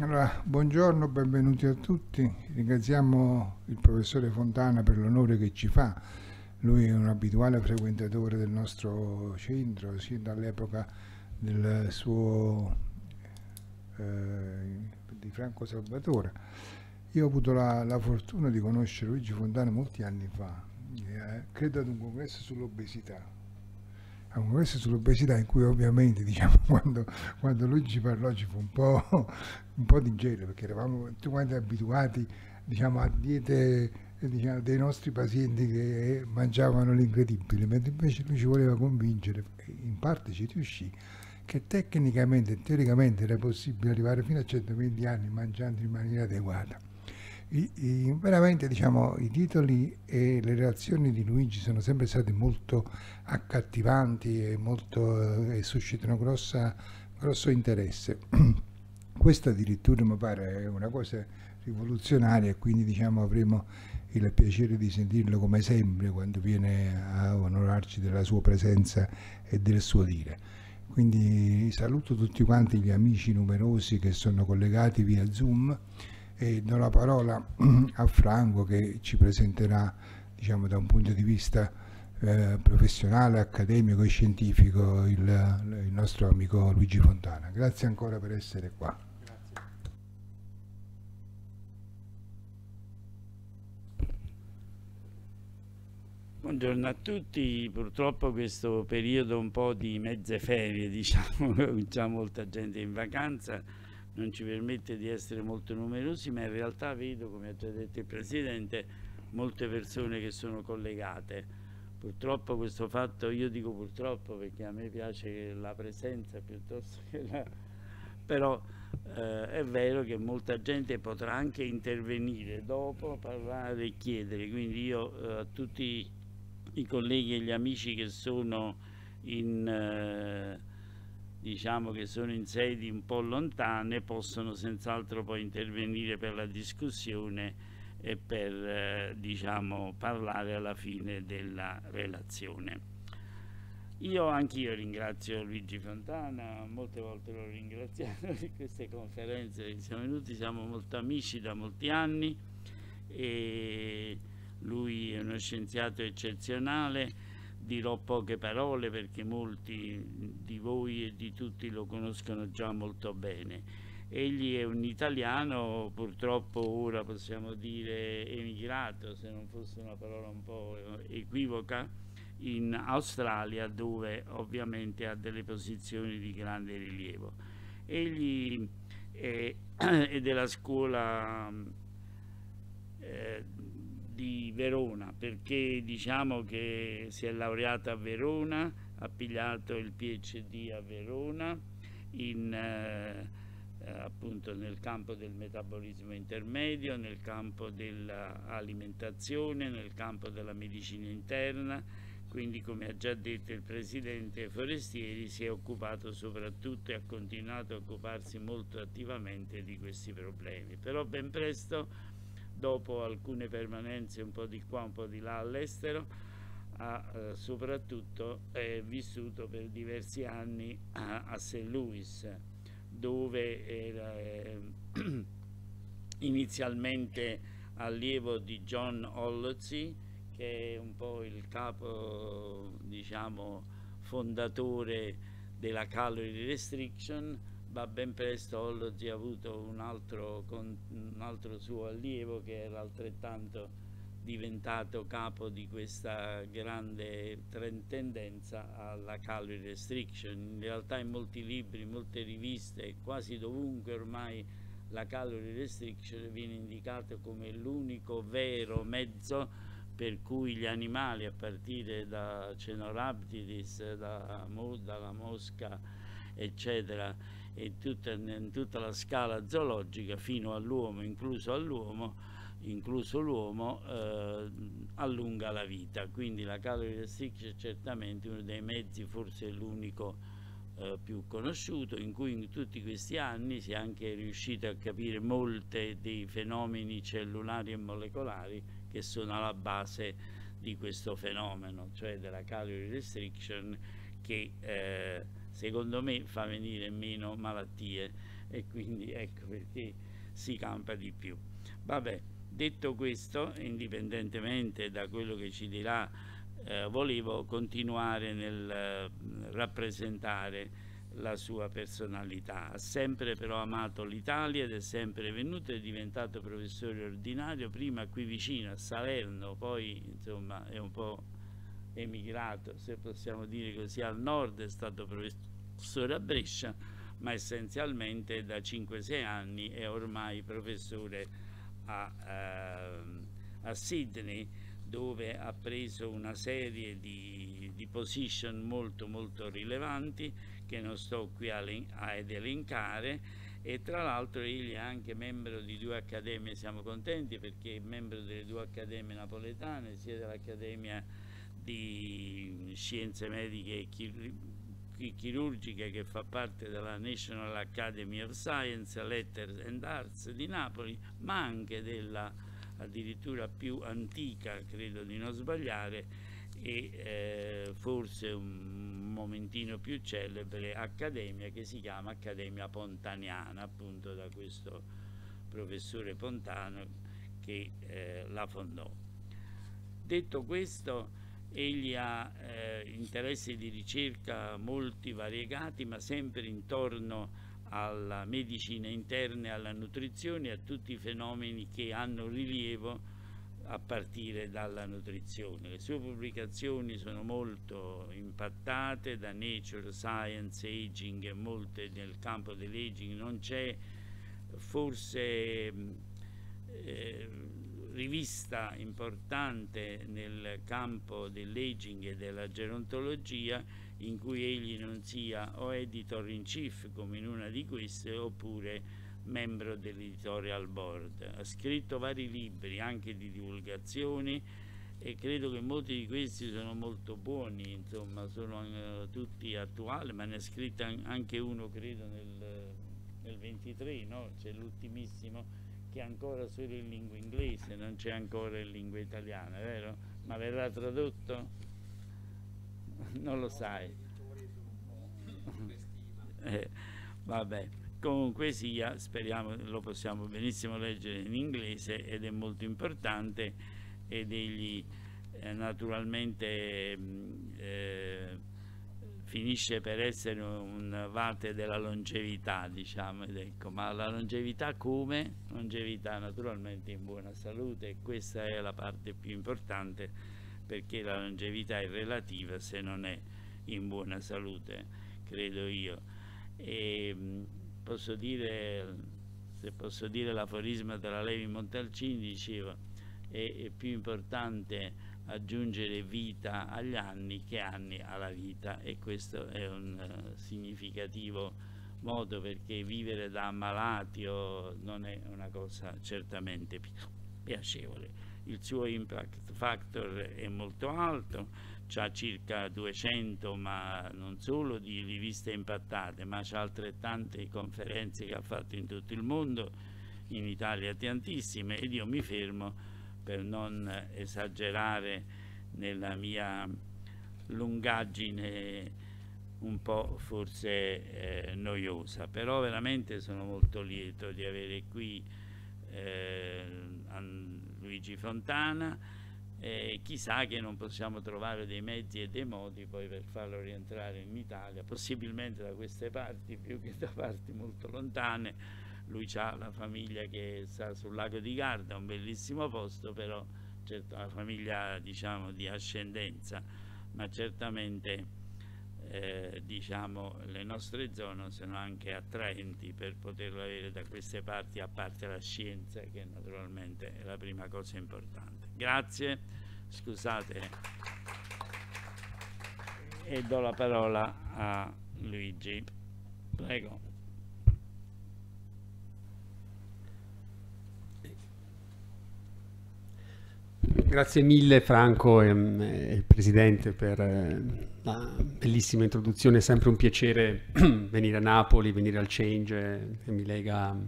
Allora, buongiorno, benvenuti a tutti. Ringraziamo il professore Fontana per l'onore che ci fa. Lui è un abituale frequentatore del nostro centro, sin dall'epoca del suo eh, di Franco Salvatore. Io ho avuto la, la, fortuna di conoscere Luigi Fontana molti anni fa, eh, credo ad un congresso sull'obesità, a un congresso sull'obesità in cui ovviamente diciamo, quando, quando, lui ci parlò ci fu un po', un po di gelo perché eravamo tutti quanti abituati diciamo, a diete eh, diciamo, dei nostri pazienti che eh, mangiavano l'incredibile, mentre invece lui ci voleva convincere, in parte ci riuscì, che tecnicamente e teoricamente era possibile arrivare fino a 120 anni mangiando in maniera adeguata. I, i, veramente diciamo, i titoli e le reazioni di Luigi sono sempre state molto accattivanti e, molto, eh, suscitano grossa, grosso interesse. Questa addirittura mi pare è una cosa rivoluzionaria e quindi diciamo, avremo il piacere di sentirlo come sempre quando viene a onorarci della sua presenza e del suo dire. Quindi saluto tutti quanti gli amici numerosi che sono collegati via Zoom e do la parola a Franco che ci presenterà diciamo, da un punto di vista eh, professionale, accademico e scientifico il, il, nostro amico Luigi Fontana. Grazie ancora per essere qua. Buongiorno a tutti, purtroppo questo periodo un po' di mezze ferie, diciamo, c'è molta gente in vacanza, non ci permette di essere molto numerosi, ma in realtà vedo, come ha già detto il Presidente, molte persone che sono collegate. Purtroppo questo fatto, io dico purtroppo perché a me piace la presenza piuttosto che la... però eh, è vero che molta gente potrà anche intervenire dopo, parlare e chiedere, quindi io eh, a tutti i colleghi e gli amici che sono in... Eh, diciamo che sono in sedi un po' lontane possono senz'altro poi intervenire per la discussione e per eh, diciamo parlare alla fine della relazione io anch'io ringrazio Luigi Fontana molte volte l'ho ringraziato per queste conferenze che siamo venuti siamo molto amici da molti anni e lui è uno scienziato eccezionale dirò poche parole perché molti di voi e di tutti lo conoscono già molto bene. Egli è un italiano, purtroppo ora possiamo dire emigrato, se non fosse una parola un po' equivoca, in Australia dove ovviamente ha delle posizioni di grande rilievo. Egli è, è della scuola eh, di Verona perché diciamo che si è laureata a Verona, ha pigliato il PhD a Verona in, eh, eh, appunto nel campo del metabolismo intermedio, nel campo dell'alimentazione, nel campo della medicina interna, quindi come ha già detto il Presidente Forestieri si è occupato soprattutto e ha continuato a occuparsi molto attivamente di questi problemi. Però ben presto dopo alcune permanenze un po' di qua, un po' di là all'estero, ha eh, soprattutto eh, vissuto per diversi anni a, a St. Louis, dove era eh, inizialmente allievo di John Holloway, che è un po' il capo, diciamo, fondatore della Calorie Restriction, ma ben presto Holloway ha avuto un altro, con, un altro suo allievo che era altrettanto diventato capo di questa grande tendenza alla calorie restriction. In realtà in molti libri, in molte riviste, quasi dovunque ormai la calorie restriction viene indicata come l'unico vero mezzo per cui gli animali a partire da Cenorabdidis, da, dalla mosca eccetera e tutta, in tutta la scala zoologica fino all'uomo, incluso all'uomo, incluso l'uomo, eh, allunga la vita. Quindi la calorie restriction è certamente uno dei mezzi, forse l'unico eh, più conosciuto, in cui in tutti questi anni si è anche riuscito a capire molti dei fenomeni cellulari e molecolari che sono alla base di questo fenomeno, cioè della calorie restriction che eh, secondo me fa venire meno malattie e quindi ecco perché si campa di più vabbè detto questo indipendentemente da quello che ci dirà eh, volevo continuare nel eh, rappresentare la sua personalità. Ha sempre però amato l'Italia ed è sempre venuto è diventato professore ordinario, prima qui vicino a Salerno, poi insomma è un po' emigrato, se possiamo dire così, al nord, è stato professore a Brescia, ma essenzialmente da 5-6 anni è ormai professore a, uh, a, Sydney, dove ha preso una serie di, di position molto molto rilevanti che non sto qui ad elencare e tra l'altro egli è anche membro di due accademie, siamo contenti perché è membro delle due accademie napoletane, sia dell'Accademia di scienze mediche e chirurgiche che fa parte della National Academy of Science, Letters and Arts di Napoli, ma anche della addirittura più antica, credo di non sbagliare, e eh, forse un momentino più celebre accademia che si chiama Accademia Pontaniana, appunto da questo professore Pontano che eh, la fondò. Detto questo, Egli ha eh, interessi di ricerca molti variegati, ma sempre intorno alla medicina interna e alla nutrizione e a tutti i fenomeni che hanno rilievo a partire dalla nutrizione. Le sue pubblicazioni sono molto impattate da Nature, Science, Aging e molte nel campo dell'aging. Non c'è forse eh, rivista importante nel campo dell'aging e della gerontologia in cui egli non sia o editor in chief come in una di queste oppure membro dell'editorial board. Ha scritto vari libri anche di divulgazione e credo che molti di questi sono molto buoni, insomma sono eh, tutti attuali, ma ne ha scritto anche uno credo nel, nel 23, no? c'è l'ultimissimo perché ancora solo in lingua inglese, non c'è ancora in lingua italiana, vero? Ma verrà tradotto? Non lo sai. Eh, vabbè, comunque sia, speriamo lo possiamo benissimo leggere in inglese ed è molto importante ed egli eh, naturalmente mm, eh, finisce per essere un vate della longevità, diciamo, ecco. ma la longevità come? Longevità naturalmente in buona salute e questa è la parte più importante perché la longevità è relativa se non è in buona salute, credo io. E ehm, posso dire, se posso dire l'aforisma della Levi Montalcini, diceva, è, è più importante aggiungere vita agli anni che anni alla vita e questo è un eh, significativo modo perché vivere da ammalati non è una cosa certamente pi piacevole. Il suo impact factor è molto alto, ha circa 200 ma non solo di riviste impattate, ma ha altrettante conferenze che ha fatto in tutto il mondo, in Italia tantissime ed io mi fermo per non esagerare nella mia lungaggine un po' forse eh, noiosa, però veramente sono molto lieto di avere qui eh, Luigi Fontana e chissà che non possiamo trovare dei mezzi e dei modi poi per farlo rientrare in Italia, possibilmente da queste parti più che da parti molto lontane, lui ha la famiglia che sta sul lago di Garda, un bellissimo posto, però certo, una famiglia diciamo, di ascendenza, ma certamente eh, diciamo, le nostre zone sono anche attraenti per poterlo avere da queste parti, a parte la scienza che naturalmente è la prima cosa importante. Grazie, scusate e do la parola a Luigi. Prego. Grazie mille Franco e, mm, e Presidente per eh, la bellissima introduzione, è sempre un piacere venire a Napoli, venire al Change eh, che mi lega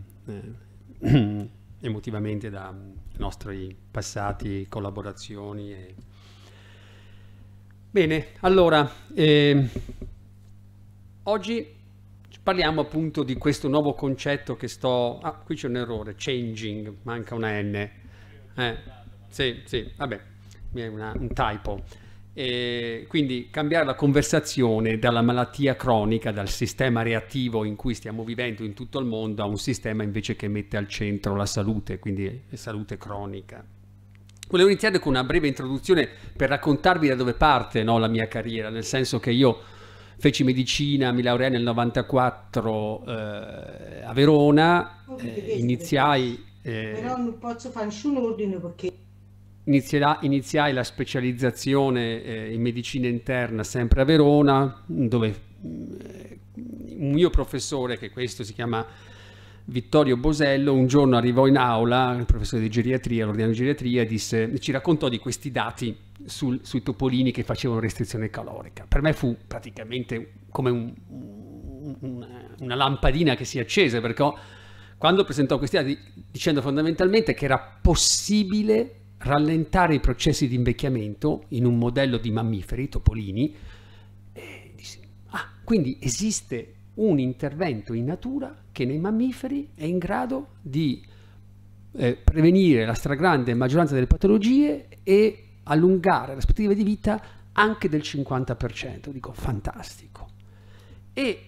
eh, emotivamente da nostri passati, collaborazioni. E... Bene, allora, eh, oggi parliamo appunto di questo nuovo concetto che sto... Ah, qui c'è un errore, changing, manca una N. Eh sì, sì, vabbè, mi è una, un typo. E quindi cambiare la conversazione dalla malattia cronica, dal sistema reattivo in cui stiamo vivendo in tutto il mondo, a un sistema invece che mette al centro la salute, quindi la salute cronica. Volevo iniziare con una breve introduzione per raccontarvi da dove parte no, la mia carriera, nel senso che io feci medicina, mi laureai nel 94 eh, a Verona, eh, iniziai... Eh, Però non posso fare nessun ordine perché Inizierà, iniziai la specializzazione eh, in medicina interna sempre a Verona, dove mm, eh, un mio professore, che questo si chiama Vittorio Bosello, un giorno arrivò in aula, il professore di geriatria, l'ordinario di geriatria, disse, ci raccontò di questi dati sul, sui topolini che facevano restrizione calorica. Per me fu praticamente come un, un, una lampadina che si accese, perché quando presentò questi dati dicendo fondamentalmente che era possibile rallentare i processi di invecchiamento in un modello di mammiferi, topolini. Ah, quindi esiste un intervento in natura che nei mammiferi è in grado di eh, prevenire la stragrande maggioranza delle patologie e allungare l'aspettativa di vita anche del 50%. Dico, fantastico. E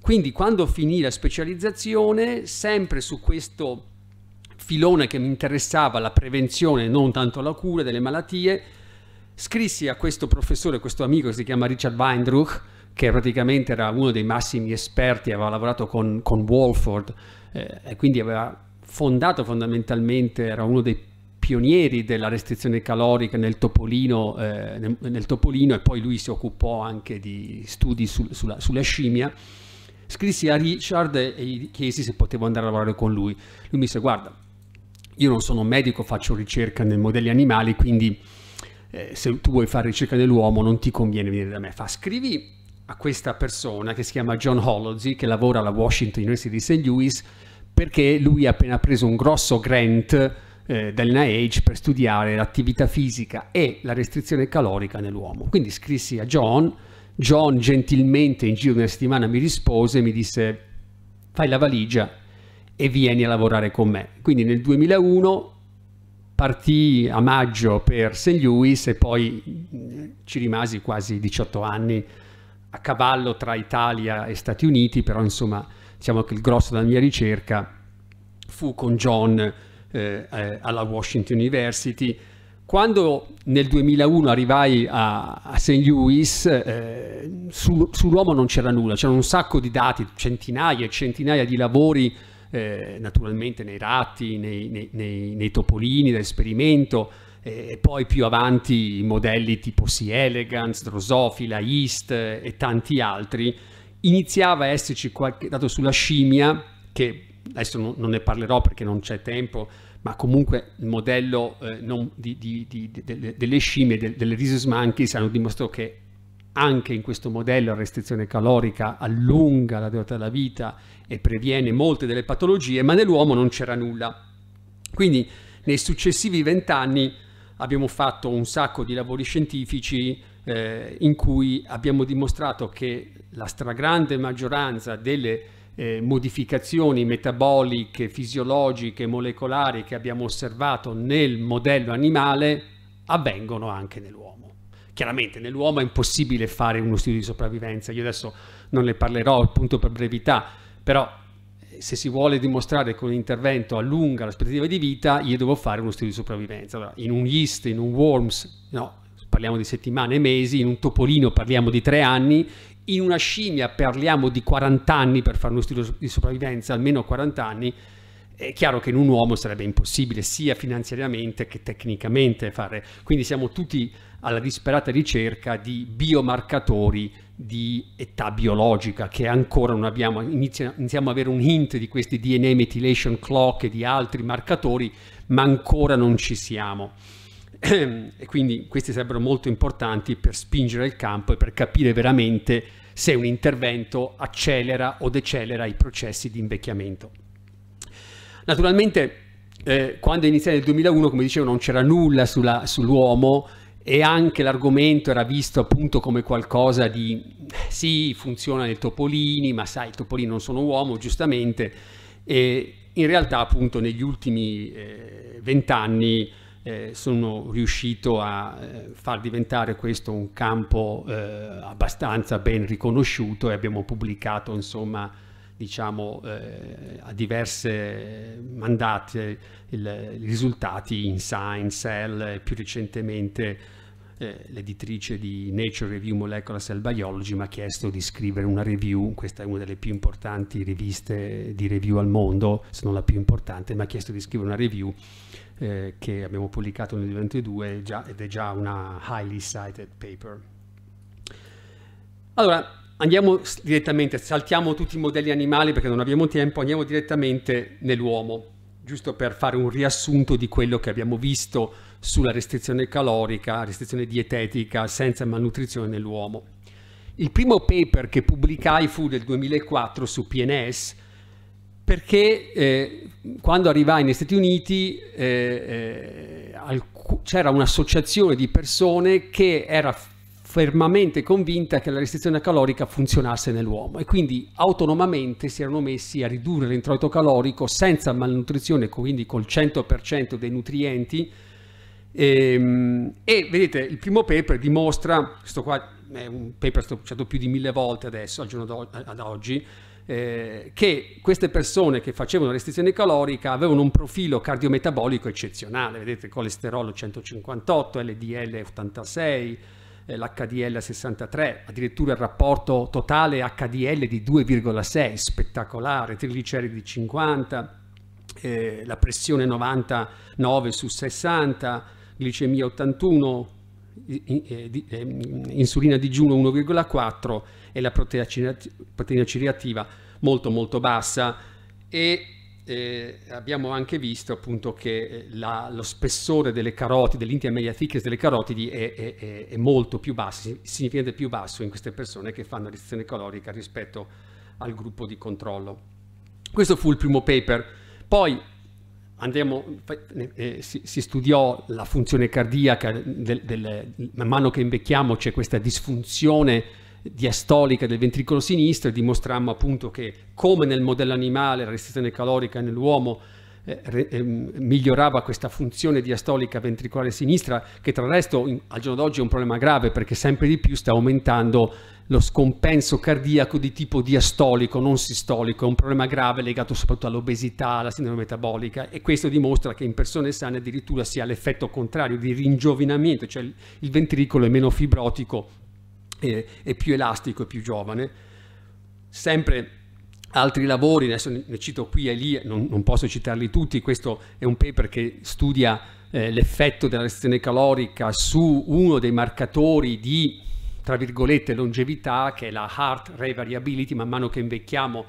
quindi quando finì la specializzazione, sempre su questo filone che mi interessava la prevenzione, non tanto la cura delle malattie, scrissi a questo professore, questo amico che si chiama Richard Weindruch, che praticamente era uno dei massimi esperti, aveva lavorato con, con Walford eh, e quindi aveva fondato fondamentalmente, era uno dei pionieri della restrizione calorica nel topolino, eh, nel, nel topolino e poi lui si occupò anche di studi sul, sulla, sulla scimmia scrissi a Richard e gli chiesi se potevo andare a lavorare con lui. Lui mi disse: Guarda, io non sono medico, faccio ricerca nei modelli animali, quindi eh, se tu vuoi fare ricerca nell'uomo non ti conviene venire da me. Fa scrivi a questa persona che si chiama John Hollozy, che lavora alla Washington University di St. Louis, perché lui ha appena preso un grosso grant eh, NIH per studiare l'attività fisica e la restrizione calorica nell'uomo. Quindi scrissi a John, John gentilmente in giro di una settimana mi rispose e mi disse fai la valigia e vieni a lavorare con me. Quindi nel 2001 partì a maggio per St. Louis e poi ci rimasi quasi 18 anni a cavallo tra Italia e Stati Uniti, però insomma diciamo che il grosso della mia ricerca fu con John eh, eh alla Washington University. Quando nel 2001 arrivai a, a St. Louis, eh, su, sull'uomo non c'era nulla, c'erano un sacco di dati, centinaia e centinaia di lavori eh, naturalmente nei ratti, nei, nei, nei, nei topolini da esperimento, eh, e poi più avanti i modelli tipo Sea elegans, Drosophila, East eh, e tanti altri, iniziava a esserci qualche dato sulla scimmia, che adesso non, non ne parlerò perché non c'è tempo, ma comunque il modello eh, non, di, di, di, delle, delle scimmie, de, delle rhesus monkeys hanno dimostrato che anche in questo modello la restrizione calorica allunga la durata della vita e previene molte delle patologie, ma nell'uomo non c'era nulla. Quindi nei successivi vent'anni abbiamo fatto un sacco di lavori scientifici eh, in cui abbiamo dimostrato che la stragrande maggioranza delle eh, modificazioni metaboliche, fisiologiche, molecolari che abbiamo osservato nel modello animale avvengono anche nell'uomo. Chiaramente nell'uomo è impossibile fare uno studio di sopravvivenza, io adesso non ne parlerò appunto per brevità, però eh, se si vuole dimostrare che un intervento allunga l'aspettativa di vita, io devo fare uno studio di sopravvivenza. Allora, in un yeast, in un worms, no, parliamo di settimane e mesi, in un topolino parliamo di tre anni, in una scimmia parliamo di 40 anni per fare uno studio di sopravvivenza, almeno 40 anni, è chiaro che in un uomo sarebbe impossibile sia finanziariamente che tecnicamente fare. Quindi siamo tutti alla disperata ricerca di biomarcatori di età biologica che ancora non abbiamo, Inizia, iniziamo ad avere un hint di questi DNA methylation clock e di altri marcatori, ma ancora non ci siamo. e quindi questi sarebbero molto importanti per spingere il campo e per capire veramente se un intervento accelera o decelera i processi di invecchiamento. Naturalmente eh, quando è iniziato nel 2001, come dicevo, non c'era nulla sull'uomo e anche l'argomento era visto appunto come qualcosa di sì, funziona nei topolini, ma sai, i topolini non sono uomo, giustamente, e in realtà appunto negli ultimi eh, vent'anni eh, eh, sono riuscito a eh, far diventare questo un campo eh, abbastanza ben riconosciuto e abbiamo pubblicato insomma diciamo a diverse mandate i risultati in Science, Cell e più recentemente eh, l'editrice di Nature Review Molecular Cell Biology mi ha chiesto di scrivere una review, questa è una delle più importanti riviste di review al mondo, se non la più importante, mi ha chiesto di scrivere una review eh, che abbiamo pubblicato nel 2022 già, ed è già una highly cited paper. Allora, andiamo direttamente, saltiamo tutti i modelli animali perché non abbiamo tempo, andiamo direttamente nell'uomo, giusto per fare un riassunto di quello che abbiamo visto sulla restrizione calorica, restrizione dietetica senza malnutrizione nell'uomo. Il primo paper che pubblicai fu del 2004 su PNS perché eh, quando arrivai negli Stati Uniti eh, eh, c'era un'associazione di persone che era fermamente convinta che la restrizione calorica funzionasse nell'uomo e quindi autonomamente si erano messi a ridurre l'introito calorico senza malnutrizione, quindi col 100% dei nutrienti e, ehm, e, vedete, il primo paper dimostra, questo qua è un paper stato più di mille volte adesso, al giorno ad oggi, eh, che queste persone che facevano restrizione calorica avevano un profilo cardiometabolico eccezionale, vedete colesterolo 158, LDL 86, eh, l'HDL 63, addirittura il rapporto totale HDL di 2,6, spettacolare, trigliceridi 50, eh, la pressione 99 su 60, glicemia 81, eh, eh, insulina digiuno 1,4 e la proteina ciriativa molto molto bassa e eh, abbiamo anche visto appunto che eh, la, lo spessore delle carotidi, dell'intima media thickness delle carotidi è, è, è, molto più basso, significativamente più basso in queste persone che fanno restrizione calorica rispetto al gruppo di controllo. Questo fu il primo paper. Poi Andremo, eh, si, si, studiò la funzione cardiaca, del, del, man mano che invecchiamo c'è questa disfunzione diastolica del ventricolo sinistro e dimostrammo appunto che come nel modello animale la restrizione calorica nell'uomo eh, ehm, migliorava questa funzione diastolica ventricolare sinistra, che tra l'altro al giorno d'oggi è un problema grave perché sempre di più sta aumentando lo scompenso cardiaco di tipo diastolico, non sistolico, è un problema grave legato soprattutto all'obesità, alla sindrome metabolica e questo dimostra che in persone sane addirittura si ha l'effetto contrario di ringiovinamento, cioè il ventricolo è meno fibrotico, è, eh, è più elastico, è più giovane. Sempre altri lavori, adesso ne cito qui e lì, non, non posso citarli tutti, questo è un paper che studia eh, l'effetto della restrizione calorica su uno dei marcatori di, tra virgolette, longevità, che è la heart rate variability, man mano che invecchiamo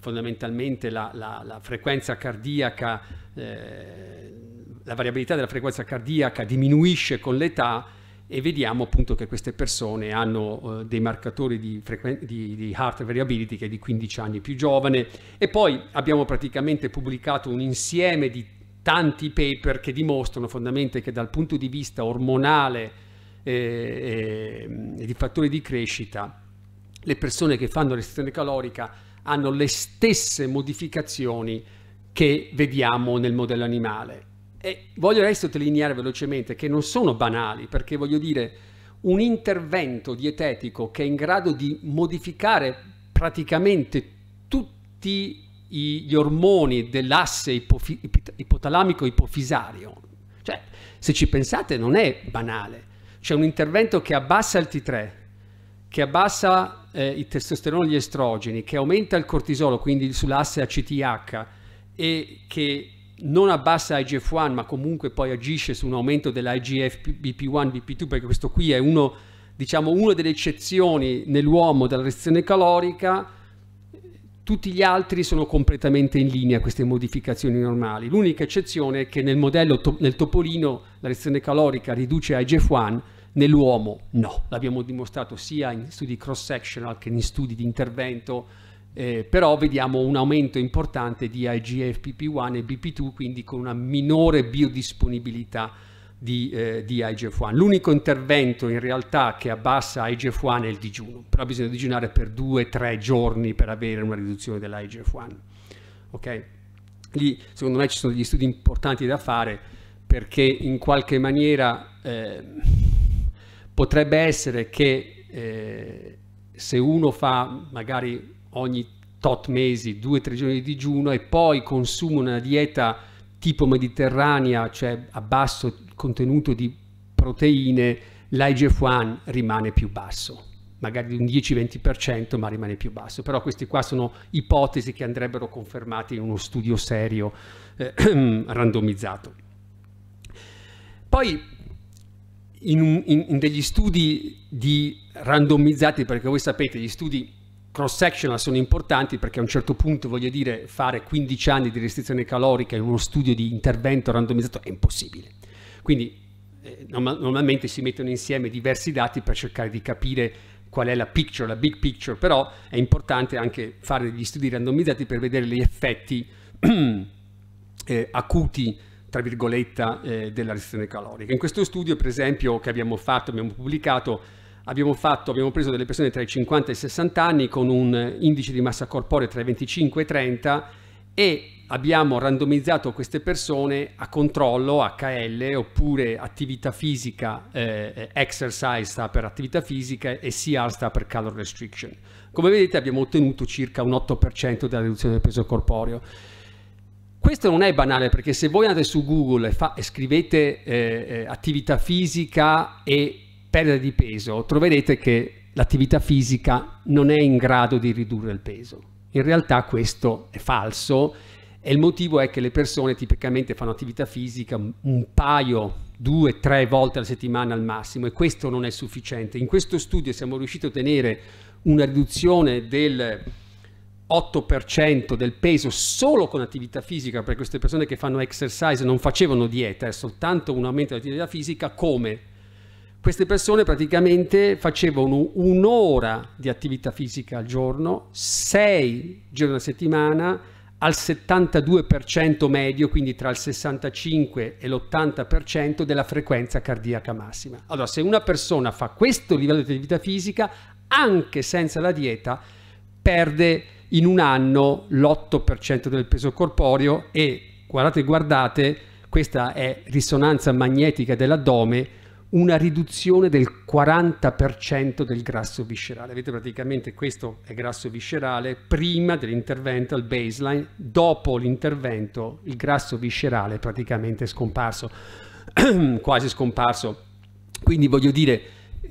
fondamentalmente la, la, la frequenza cardiaca, eh, la variabilità della frequenza cardiaca diminuisce con l'età, e vediamo appunto che queste persone hanno eh, dei marcatori di, di, di, heart variability che è di 15 anni più giovane e poi abbiamo praticamente pubblicato un insieme di tanti paper che dimostrano fondamentalmente che dal punto di vista ormonale eh, eh, di fattori di crescita le persone che fanno restrizione calorica hanno le stesse modificazioni che vediamo nel modello animale e vorrei sottolineare velocemente che non sono banali, perché voglio dire, un intervento dietetico che è in grado di modificare praticamente tutti gli ormoni dell'asse ipofi- ipotalamico-ipofisario, cioè, se ci pensate, non è banale. C'è un intervento che abbassa il T3, che abbassa eh, il testosterone e gli estrogeni, che aumenta il cortisolo, quindi sull'asse ACTH, e che non abbassa IGF-1 ma comunque poi agisce su un aumento dell'IGF BP1, BP2 perché questo qui è uno, diciamo, una delle eccezioni nell'uomo della restrizione calorica, tutti gli altri sono completamente in linea queste modificazioni normali. L'unica eccezione è che nel modello, nel topolino, la restrizione calorica riduce IGF-1, nell'uomo no, l'abbiamo dimostrato sia in studi cross-sectional che in studi di intervento eh, però vediamo un aumento importante di IGF, pp 1 e BP2, quindi con una minore biodisponibilità di, eh, di IGF1. L'unico intervento in realtà che abbassa IGF1 è il digiuno, però bisogna digiunare per 2-3 giorni per avere una riduzione dell'IGF1. Ok? Lì secondo me ci sono degli studi importanti da fare perché in qualche maniera eh, potrebbe essere che eh, se uno fa magari ogni tot mesi, due o tre giorni di digiuno e poi consumo una dieta tipo mediterranea, cioè a basso contenuto di proteine, l'IGF-1 rimane più basso, magari di un 10-20%, ma rimane più basso. Però queste qua sono ipotesi che andrebbero confermate in uno studio serio, eh, randomizzato. Poi in, in, in degli studi di randomizzati, perché voi sapete, gli studi cross sectional sono importanti perché a un certo punto, voglio dire, fare 15 anni di restrizione calorica in uno studio di intervento randomizzato è impossibile. Quindi eh, normalmente si mettono insieme diversi dati per cercare di capire qual è la picture, la big picture, però è importante anche fare degli studi randomizzati per vedere gli effetti eh, acuti tra virgolette eh, della restrizione calorica. In questo studio, per esempio, che abbiamo fatto, abbiamo pubblicato Abbiamo, fatto, abbiamo, preso delle persone tra i 50 e i 60 anni con un indice di massa corporea tra i 25 e i 30 e abbiamo randomizzato queste persone a controllo HL oppure attività fisica, eh, exercise sta per attività fisica e CR sta per calor restriction. Come vedete abbiamo ottenuto circa un 8% della riduzione del peso corporeo. Questo non è banale perché se voi andate su Google e, fa, e scrivete eh, eh attività fisica e perdere di peso, troverete che l'attività fisica non è in grado di ridurre il peso. In realtà questo è falso e il motivo è che le persone tipicamente fanno attività fisica un paio, due, tre volte alla settimana al massimo e questo non è sufficiente. In questo studio siamo riusciti a ottenere una riduzione del 8% del peso solo con attività fisica, perché queste persone che fanno exercise non facevano dieta, è soltanto un aumento dell'attività fisica come queste persone praticamente facevano un'ora di attività fisica al giorno, sei giorni a settimana, al 72% medio, quindi tra il 65 e l'80% della frequenza cardiaca massima. Allora, se una persona fa questo livello di attività fisica, anche senza la dieta, perde in un anno l'8% del peso corporeo e, guardate, guardate, questa è risonanza magnetica dell'addome, una riduzione del 40% del grasso viscerale. Vedete praticamente questo è grasso viscerale prima dell'intervento al baseline, dopo l'intervento il grasso viscerale è praticamente scomparso, quasi scomparso. Quindi voglio dire,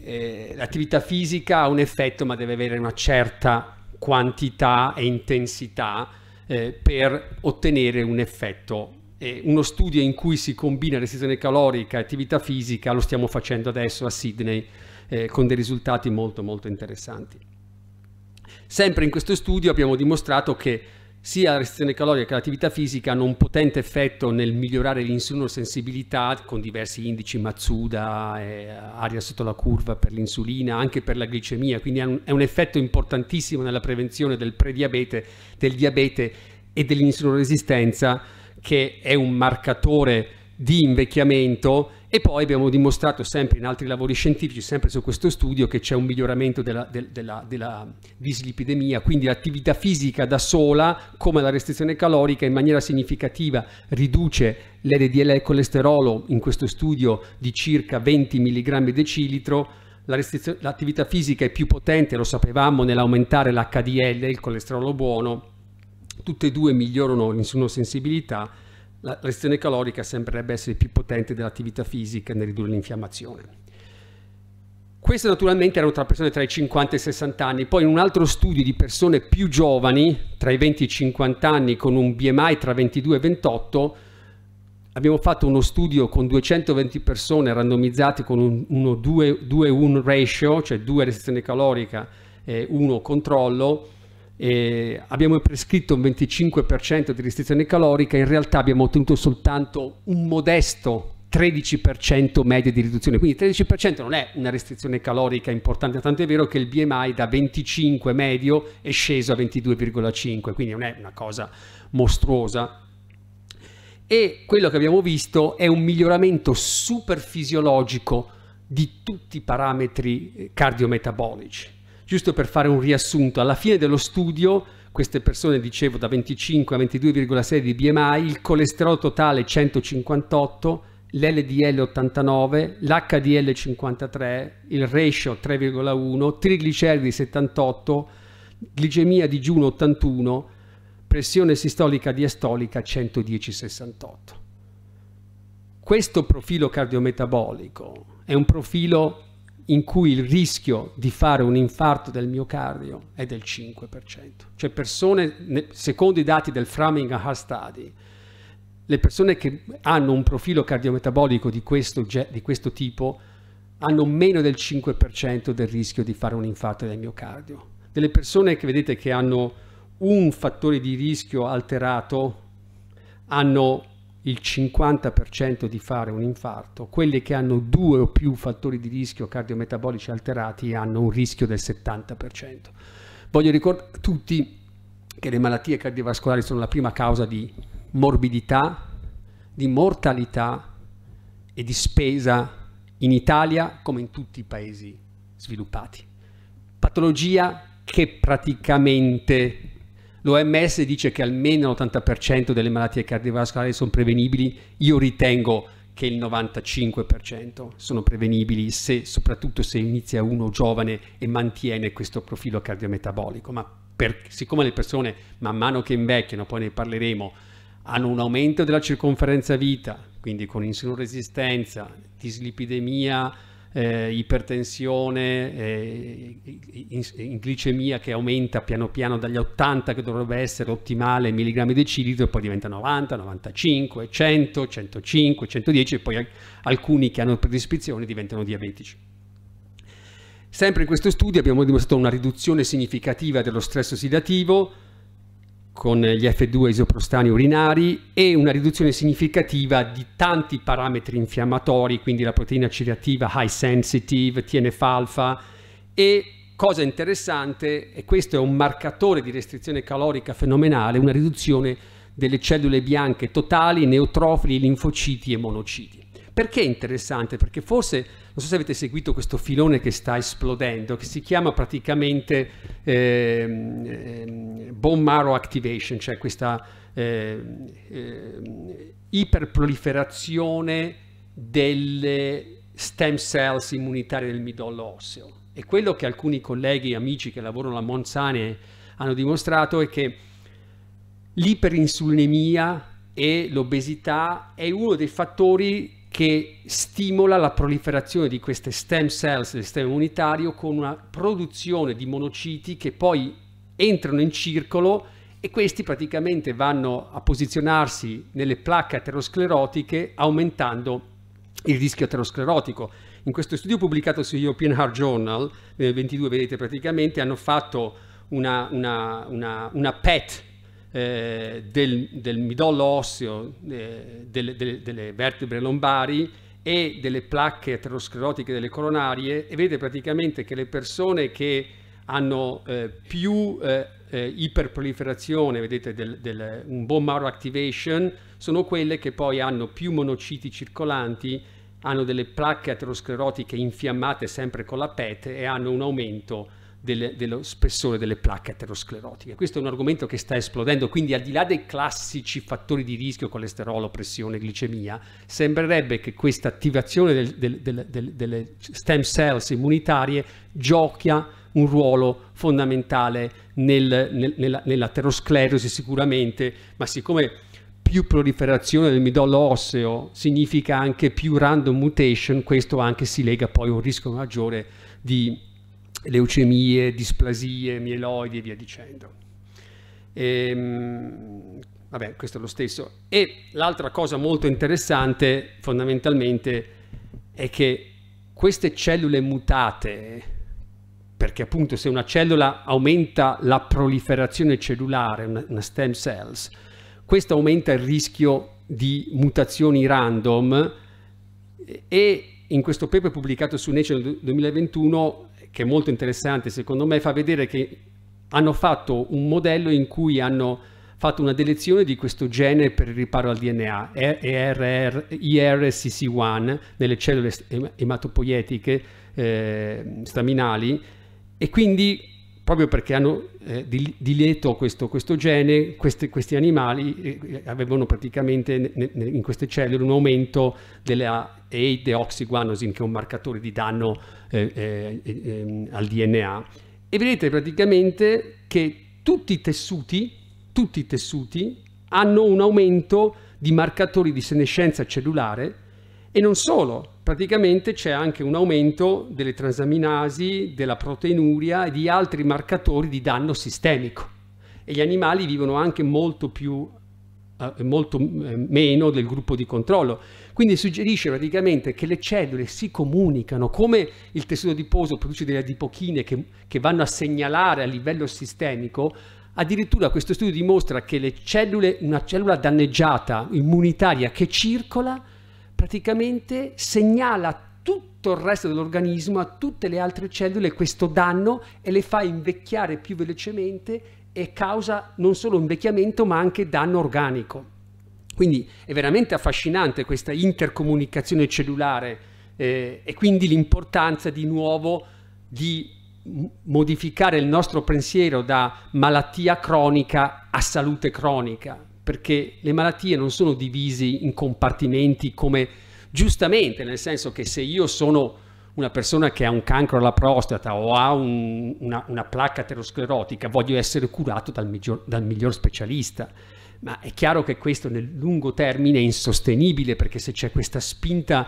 eh, l'attività fisica ha un effetto ma deve avere una certa quantità e intensità eh, per ottenere un effetto eh, uno studio in cui si combina restrizione calorica e attività fisica, lo stiamo facendo adesso a Sydney eh, con dei risultati molto molto interessanti. Sempre in questo studio abbiamo dimostrato che sia la restrizione calorica che l'attività fisica hanno un potente effetto nel migliorare l'insulinosensibilità con diversi indici Matsuda, eh, aria sotto la curva per l'insulina, anche per la glicemia, quindi è un, è un effetto importantissimo nella prevenzione del prediabete, del diabete e dell'insulinoresistenza che è un marcatore di invecchiamento e poi abbiamo dimostrato sempre in altri lavori scientifici, sempre su questo studio, che c'è un miglioramento della, del, della, della dislipidemia, quindi l'attività fisica da sola, come la restrizione calorica, in maniera significativa riduce l'LDL e il colesterolo, in questo studio di circa 20 mg decilitro, l'attività fisica è più potente, lo sapevamo, nell'aumentare l'HDL, il colesterolo buono, tutte e due migliorano l'insunosensibilità, la restrizione calorica sembrerebbe essere più potente dell'attività fisica nel ridurre l'infiammazione. Queste naturalmente erano tra persone tra i 50 e i 60 anni, poi in un altro studio di persone più giovani, tra i 20 e i 50 anni, con un BMI tra 22 e 28, abbiamo fatto uno studio con 220 persone randomizzate con un 2 1 ratio, cioè 2 restrizione calorica e 1 controllo, eh, abbiamo prescritto un 25% di restrizione calorica, in realtà abbiamo ottenuto soltanto un modesto 13% media di riduzione, quindi 13% non è una restrizione calorica importante, tanto è vero che il BMI da 25 medio è sceso a 22,5, quindi non è una cosa mostruosa. E quello che abbiamo visto è un miglioramento super fisiologico di tutti i parametri eh, cardiometabolici giusto per fare un riassunto, alla fine dello studio queste persone, dicevo, da 25 a 22,6 di BMI, il colesterolo totale 158, l'LDL 89, l'HDL 53, il ratio 3,1, trigliceridi 78, glicemia digiuno 81, pressione sistolica diastolica 110,68. Questo profilo cardiometabolico è un profilo in cui il rischio di fare un infarto del miocardio è del 5%. Cioè persone, secondo i dati del Framingham Heart Study, le persone che hanno un profilo cardiometabolico di questo, di questo tipo hanno meno del 5% del rischio di fare un infarto del miocardio. Delle persone che vedete che hanno un fattore di rischio alterato hanno il 50% di fare un infarto, quelli che hanno due o più fattori di rischio cardiometabolici alterati hanno un rischio del 70%. Voglio ricordare a tutti che le malattie cardiovascolari sono la prima causa di morbidità, di mortalità e di spesa in Italia come in tutti i paesi sviluppati. Patologia che praticamente L'OMS dice che almeno l'80% delle malattie cardiovascolari sono prevenibili, io ritengo che il 95% sono prevenibili, se, soprattutto se inizia uno giovane e mantiene questo profilo cardiometabolico. Ma per, siccome le persone, man mano che invecchiano, poi ne parleremo, hanno un aumento della circonferenza vita, quindi con insulino resistenza, dislipidemia, eh, ipertensione, eh, in, in glicemia che aumenta piano piano dagli 80 che dovrebbe essere ottimale milligrammi decilitro e poi diventa 90, 95, 100, 105, 110 e poi alcuni che hanno predisposizione diventano diabetici. Sempre in questo studio abbiamo dimostrato una riduzione significativa dello stress ossidativo, con gli F2 isoprostani urinari e una riduzione significativa di tanti parametri infiammatori, quindi la proteina C reattiva high sensitive, TNF-alfa e cosa interessante, e questo è un marcatore di restrizione calorica fenomenale, una riduzione delle cellule bianche totali, neutrofili, linfociti e monociti. Perché è interessante? Perché forse, non so se avete seguito questo filone che sta esplodendo, che si chiama praticamente eh, bone marrow activation, cioè questa eh, eh iperproliferazione delle stem cells immunitarie del midollo osseo. E quello che alcuni colleghi e amici che lavorano alla Monsane hanno dimostrato è che l'iperinsulinemia e l'obesità è uno dei fattori che stimola la proliferazione di queste stem cells del sistema immunitario con una produzione di monociti che poi entrano in circolo e questi praticamente vanno a posizionarsi nelle placche aterosclerotiche aumentando il rischio aterosclerotico. In questo studio pubblicato su European Heart Journal nel 22 vedete praticamente hanno fatto una, una, una, una PET eh, del, del, midollo osseo eh, delle, delle, delle, vertebre lombari e delle placche aterosclerotiche delle coronarie e vede praticamente che le persone che hanno eh, più eh, eh, iperproliferazione, vedete del, del, un bone marrow activation, sono quelle che poi hanno più monociti circolanti, hanno delle placche aterosclerotiche infiammate sempre con la PET e hanno un aumento delle, dello spessore delle placche aterosclerotiche. Questo è un argomento che sta esplodendo, quindi al di là dei classici fattori di rischio, colesterolo, pressione, glicemia, sembrerebbe che questa attivazione del, del, del, delle stem cells immunitarie giochia un ruolo fondamentale nel, nel, nella, nell'aterosclerosi sicuramente, ma siccome più proliferazione del midollo osseo significa anche più random mutation, questo anche si lega poi a un rischio maggiore di leucemie, displasie, mieloidi e via dicendo. E, ehm, vabbè, questo è lo stesso. E l'altra cosa molto interessante, fondamentalmente, è che queste cellule mutate, perché appunto se una cellula aumenta la proliferazione cellulare, una, una stem cells, questo aumenta il rischio di mutazioni random e in questo paper pubblicato su Nature nel 2021 che è molto interessante secondo me, fa vedere che hanno fatto un modello in cui hanno fatto una delezione di questo gene per il riparo al DNA, ERR, IRCC1, nelle cellule ematopoietiche eh, staminali, e quindi proprio perché hanno eh, diletto questo, questo gene, questi, questi animali eh, avevano praticamente in queste cellule un aumento della e i deoxiguanosin, che è un marcatore di danno eh, eh, eh ehm, al DNA. E vedete praticamente che tutti i tessuti, tutti i tessuti hanno un aumento di marcatori di senescenza cellulare e non solo, praticamente c'è anche un aumento delle transaminasi, della proteinuria e di altri marcatori di danno sistemico. E gli animali vivono anche molto più eh, molto eh, meno del gruppo di controllo. Quindi suggerisce praticamente che le cellule si comunicano, come il tessuto adiposo produce delle adipochine che, che vanno a segnalare a livello sistemico, Addirittura questo studio dimostra che cellule, una cellula danneggiata, immunitaria, che circola, praticamente segnala tutto il resto dell'organismo, a tutte le altre cellule questo danno e le fa invecchiare più velocemente e causa non solo invecchiamento ma anche danno organico. Quindi è veramente affascinante questa intercomunicazione cellulare eh, e quindi l'importanza di nuovo di modificare il nostro pensiero da malattia cronica a salute cronica, perché le malattie non sono divise in compartimenti come giustamente, nel senso che se io sono una persona che ha un cancro alla prostata o ha un, una, una, placca aterosclerotica, voglio essere curato dal miglior, dal miglior specialista ma è chiaro che questo nel lungo termine è insostenibile perché se c'è questa spinta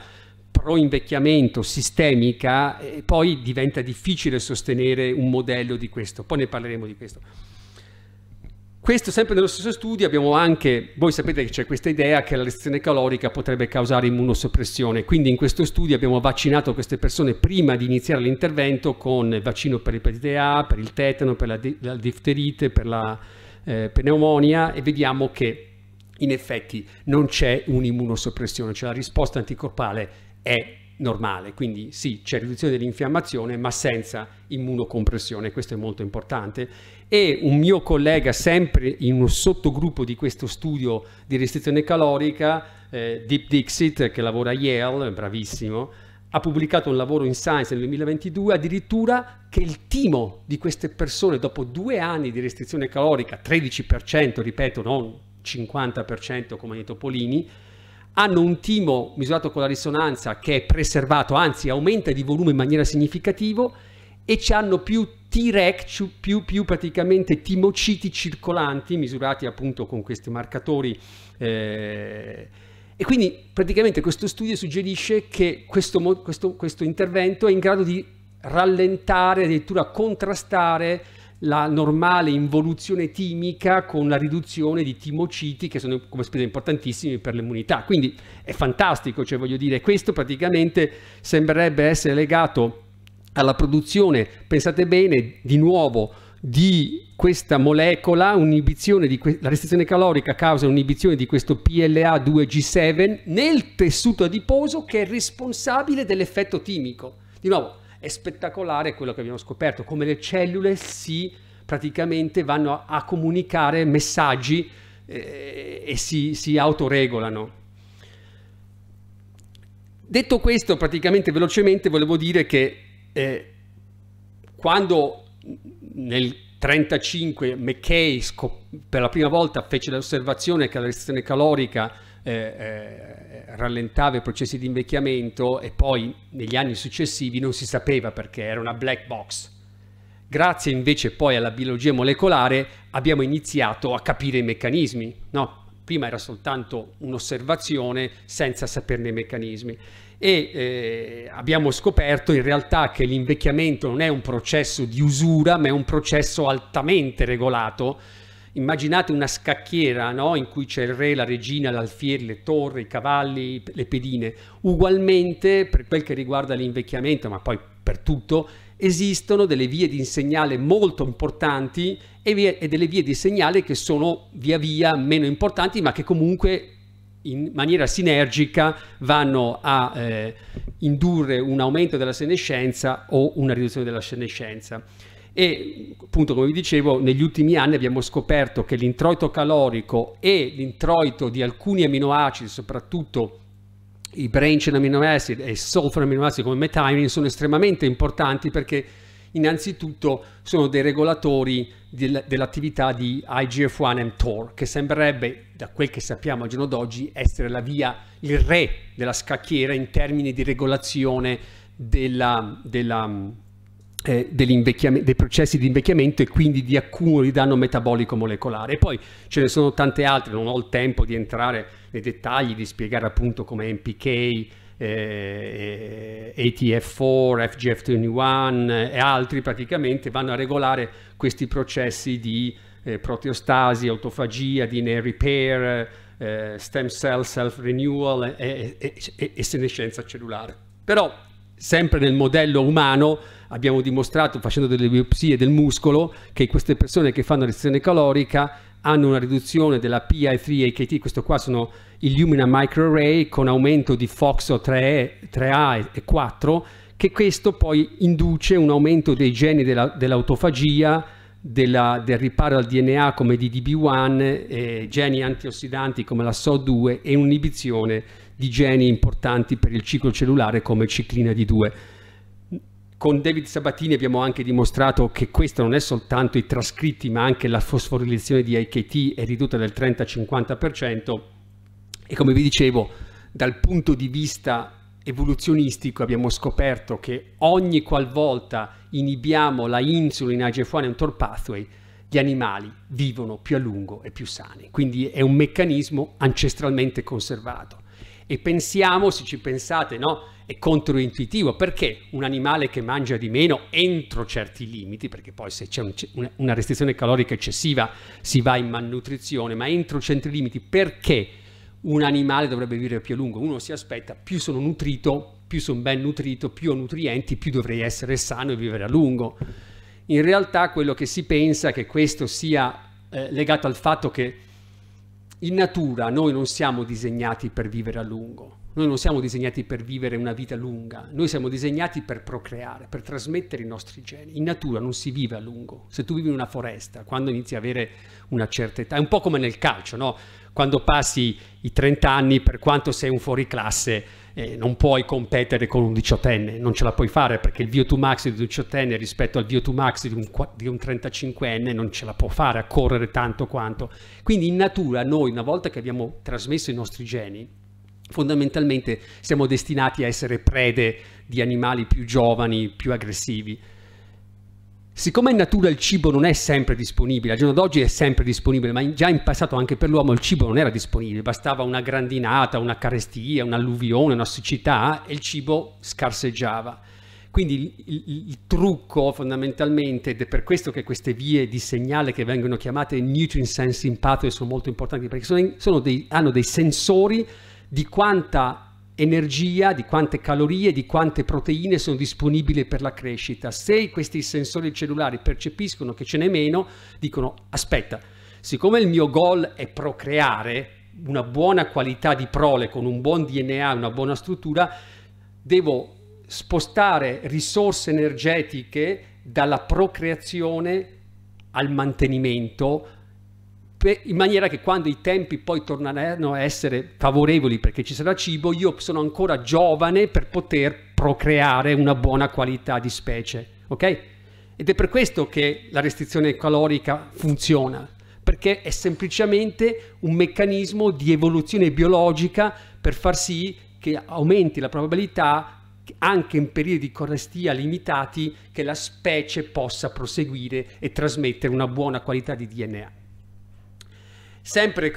pro invecchiamento sistemica, eh, poi diventa difficile sostenere un modello di questo, poi ne parleremo di questo. Questo sempre nello stesso studio abbiamo anche, voi sapete che c'è questa idea che la restrizione calorica potrebbe causare immunosoppressione, quindi in questo studio abbiamo vaccinato queste persone prima di iniziare l'intervento con vaccino per l'epatite A, per il tetano, per la, la difterite, per la eh, pneumonia e vediamo che in effetti non c'è un'immunosoppressione, cioè la risposta anticorpale è normale, quindi sì c'è riduzione dell'infiammazione ma senza immunocompressione, questo è molto importante e un mio collega sempre in un sottogruppo di questo studio di restrizione calorica, eh, Deep Dixit che lavora a Yale, bravissimo, ha pubblicato un lavoro in Science nel 2022 addirittura che il timo di queste persone dopo due anni di restrizione calorica, 13%, ripeto, non 50% come nei topolini, hanno un timo misurato con la risonanza che è preservato, anzi aumenta di volume in maniera significativa e ci hanno più T-REC, più, più, praticamente timociti circolanti misurati appunto con questi marcatori eh, e quindi praticamente questo studio suggerisce che questo, questo, questo intervento è in grado di rallentare, addirittura contrastare la normale involuzione timica con la riduzione di timociti che sono come spese importantissimi per l'immunità. Quindi è fantastico, cioè voglio dire, questo praticamente sembrerebbe essere legato alla produzione, pensate bene, di nuovo di questa molecola, que la restrizione calorica causa un'inibizione di questo PLA2G7 nel tessuto adiposo che è responsabile dell'effetto timico. Di nuovo, è spettacolare quello che abbiamo scoperto, come le cellule si praticamente vanno a, a comunicare messaggi eh, e si, si autoregolano. Detto questo, praticamente velocemente volevo dire che eh, quando nel 1935 McKay per la prima volta fece l'osservazione che la restrizione calorica eh, eh, rallentava i processi di invecchiamento e poi negli anni successivi non si sapeva perché era una black box. Grazie invece poi alla biologia molecolare abbiamo iniziato a capire i meccanismi, no? Prima era soltanto un'osservazione senza saperne i meccanismi e eh, abbiamo scoperto in realtà che l'invecchiamento non è un processo di usura ma è un processo altamente regolato. Immaginate una scacchiera no? in cui c'è il re, la regina, l'alfiere, le torri, i cavalli, le pedine. Ugualmente per quel che riguarda l'invecchiamento ma poi per tutto esistono delle vie di segnale molto importanti e, vie, e delle vie di segnale che sono via via meno importanti ma che comunque in maniera sinergica vanno a eh, indurre un aumento della senescenza o una riduzione della senescenza. E appunto, come vi dicevo, negli ultimi anni abbiamo scoperto che l'introito calorico e l'introito di alcuni aminoacidi, soprattutto i brain chain amino acid e sulfur amino acid come methionine, sono estremamente importanti perché Innanzitutto sono dei regolatori del, dell'attività di IGF-1 e mTOR, che sembrerebbe, da quel che sappiamo al giorno d'oggi, essere la via, il re della scacchiera in termini di regolazione della, della, eh, dei processi di invecchiamento e quindi di accumulo di danno metabolico molecolare. E poi ce ne sono tante altre, non ho il tempo di entrare nei dettagli, di spiegare appunto come MPK, eh, ATF4, FGF21 eh, e altri praticamente vanno a regolare questi processi di eh, proteostasi, autofagia, DNA repair, eh, stem cell self-renewal e, eh, eh, e, e, e senescenza cellulare. Però sempre nel modello umano abbiamo dimostrato facendo delle biopsie del muscolo che queste persone che fanno restrizione calorica hanno una riduzione della PI3AKT, questo qua sono Illumina Microarray con aumento di FOXO 3, 3A e 4, che questo poi induce un aumento dei geni dell'autofagia, della, del riparo al DNA come DDB1, eh, geni antiossidanti come la SO2 e un'inibizione di geni importanti per il ciclo cellulare come ciclina D2 con David Sabatini abbiamo anche dimostrato che questo non è soltanto i trascritti ma anche la fosforilazione di AKT è ridotta del 30-50% e come vi dicevo dal punto di vista evoluzionistico abbiamo scoperto che ogni qualvolta inibiamo la insulina IGF-1 e 1 pathway gli animali vivono più a lungo e più sani quindi è un meccanismo ancestralmente conservato e pensiamo, se ci pensate, no? È controintuitivo perché un animale che mangia di meno entro certi limiti, perché poi se c'è un, una restrizione calorica eccessiva si va in malnutrizione, ma entro certi limiti perché un animale dovrebbe vivere più a lungo? Uno si aspetta più sono nutrito, più sono ben nutrito, più ho nutrienti, più dovrei essere sano e vivere a lungo. In realtà quello che si pensa è che questo sia eh, legato al fatto che in natura noi non siamo disegnati per vivere a lungo, noi non siamo disegnati per vivere una vita lunga, noi siamo disegnati per procreare, per trasmettere i nostri geni. In natura non si vive a lungo. Se tu vivi in una foresta, quando inizi ad avere una certa età, è un po' come nel calcio, no? Quando passi i 30 anni, per quanto sei un fuoriclasse, eh, non puoi competere con un 18enne, non ce la puoi fare perché il VO2 max di un 18enne rispetto al VO2 max di un, di un 35enne non ce la può fare a correre tanto quanto. Quindi in natura noi una volta che abbiamo trasmesso i nostri geni, fondamentalmente siamo destinati a essere prede di animali più giovani, più aggressivi. Siccome in natura il cibo non è sempre disponibile, al giorno d'oggi è sempre disponibile, ma in, già in passato anche per l'uomo il cibo non era disponibile, bastava una grandinata, una carestia, un'alluvione, una siccità e il cibo scarseggiava. Quindi il, il, il trucco fondamentalmente, ed è per questo che queste vie di segnale che vengono chiamate nutrient sensing pathway sono molto importanti, perché sono, sono dei, hanno dei sensori di quanta energia, di quante calorie, di quante proteine sono disponibili per la crescita. Se questi sensori cellulari percepiscono che ce n'è meno, dicono aspetta, siccome il mio goal è procreare una buona qualità di prole con un buon DNA, una buona struttura, devo spostare risorse energetiche dalla procreazione al mantenimento, in maniera che quando i tempi poi torneranno a essere favorevoli perché ci sarà cibo, io sono ancora giovane per poter procreare una buona qualità di specie, ok? Ed è per questo che la restrizione calorica funziona, perché è semplicemente un meccanismo di evoluzione biologica per far sì che aumenti la probabilità anche in periodi di carestia limitati che la specie possa proseguire e trasmettere una buona qualità di DNA. Sempre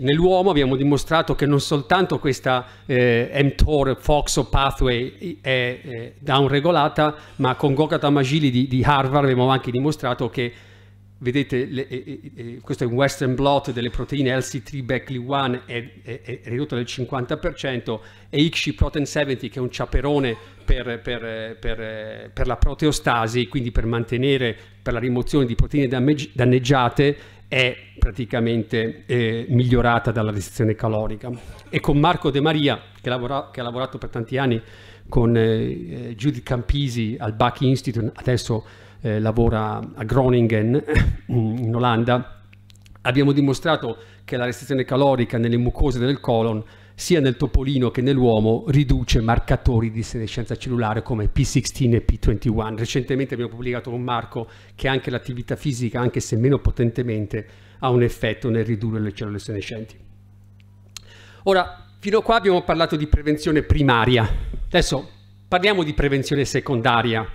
nell'uomo abbiamo dimostrato che non soltanto questa eh, mTOR FOXO pathway è eh, regolata, ma con Gokata Magili di, di Harvard abbiamo anche dimostrato che vedete, le, eh, eh, questo è un western blot delle proteine LC3 BECLI1 è, è, è, ridotto del 50% e XC Protein 70 che è un ciaperone per, per, per, per, la proteostasi, quindi per mantenere, per la rimozione di proteine danneggiate, è praticamente eh, migliorata dalla restrizione calorica. E con Marco De Maria, che, lavora, che ha lavorato per tanti anni con eh, eh Judith Campisi al Bach Institute, adesso eh, lavora a Groningen in Olanda, abbiamo dimostrato che la restrizione calorica nelle mucose del colon sia nel topolino che nell'uomo riduce marcatori di senescenza cellulare come P16 e P21. Recentemente abbiamo pubblicato con Marco che anche l'attività fisica, anche se meno potentemente, ha un effetto nel ridurre le cellule senescenti. Ora, fino a qua abbiamo parlato di prevenzione primaria. Adesso parliamo di prevenzione secondaria.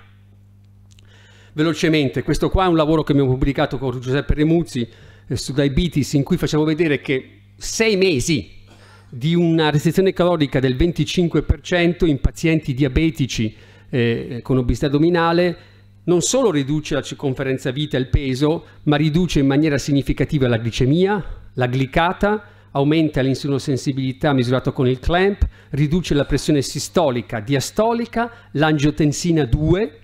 Velocemente, questo qua è un lavoro che abbiamo pubblicato con Giuseppe Remuzzi eh, su Diabetes in cui facciamo vedere che sei mesi di una restrizione calorica del 25% in pazienti diabetici eh, con obesità addominale non solo riduce la circonferenza vita e il peso, ma riduce in maniera significativa la glicemia, la glicata, aumenta l'insulinosensibilità misurata con il clamp, riduce la pressione sistolica, diastolica, l'angiotensina 2,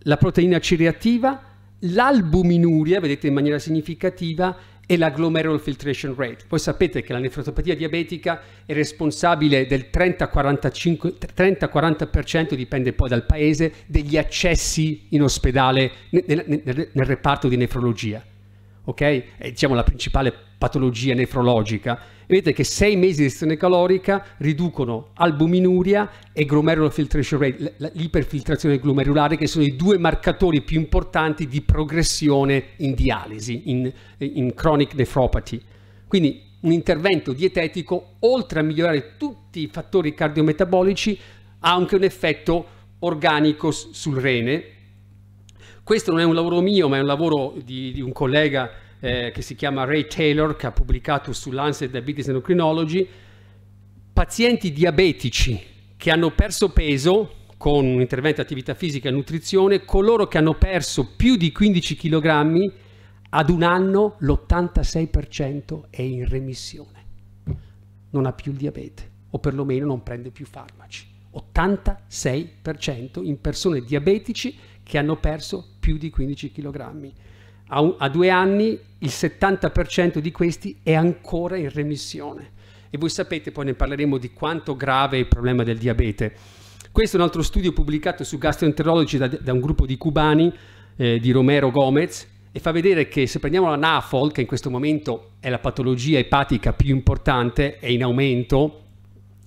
la proteina C reattiva, l'albuminuria, vedete in maniera significativa, e la glomerular filtration rate. Voi sapete che la nefrotopatia diabetica è responsabile del 30-40%, dipende poi dal paese, degli accessi in ospedale nel, nel, nel reparto di nefrologia. Ok? È diciamo la principale patologia nefrologica. Vedete che sei mesi di istruzione calorica riducono albuminuria e glomerular filtration rate, l'iperfiltrazione glomerulare, che sono i due marcatori più importanti di progressione in dialisi, in, in chronic nephropathy. Quindi un intervento dietetico, oltre a migliorare tutti i fattori cardiometabolici, ha anche un effetto organico sul rene. Questo non è un lavoro mio, ma è un lavoro di, di un collega eh, che si chiama Ray Taylor, che ha pubblicato su Lancet Diabetes Endocrinology, pazienti diabetici che hanno perso peso con un intervento di attività fisica e nutrizione, coloro che hanno perso più di 15 kg ad un anno l'86% è in remissione. Non ha più il diabete o perlomeno non prende più farmaci. 86% in persone diabetici che hanno perso più di 15 kg a, un, a due anni il 70% di questi è ancora in remissione. E voi sapete, poi ne parleremo, di quanto grave è il problema del diabete. Questo è un altro studio pubblicato su gastroenterologi da, da un gruppo di cubani, eh, di Romero Gomez, e fa vedere che se prendiamo la NAFOL, che in questo momento è la patologia epatica più importante, è in aumento,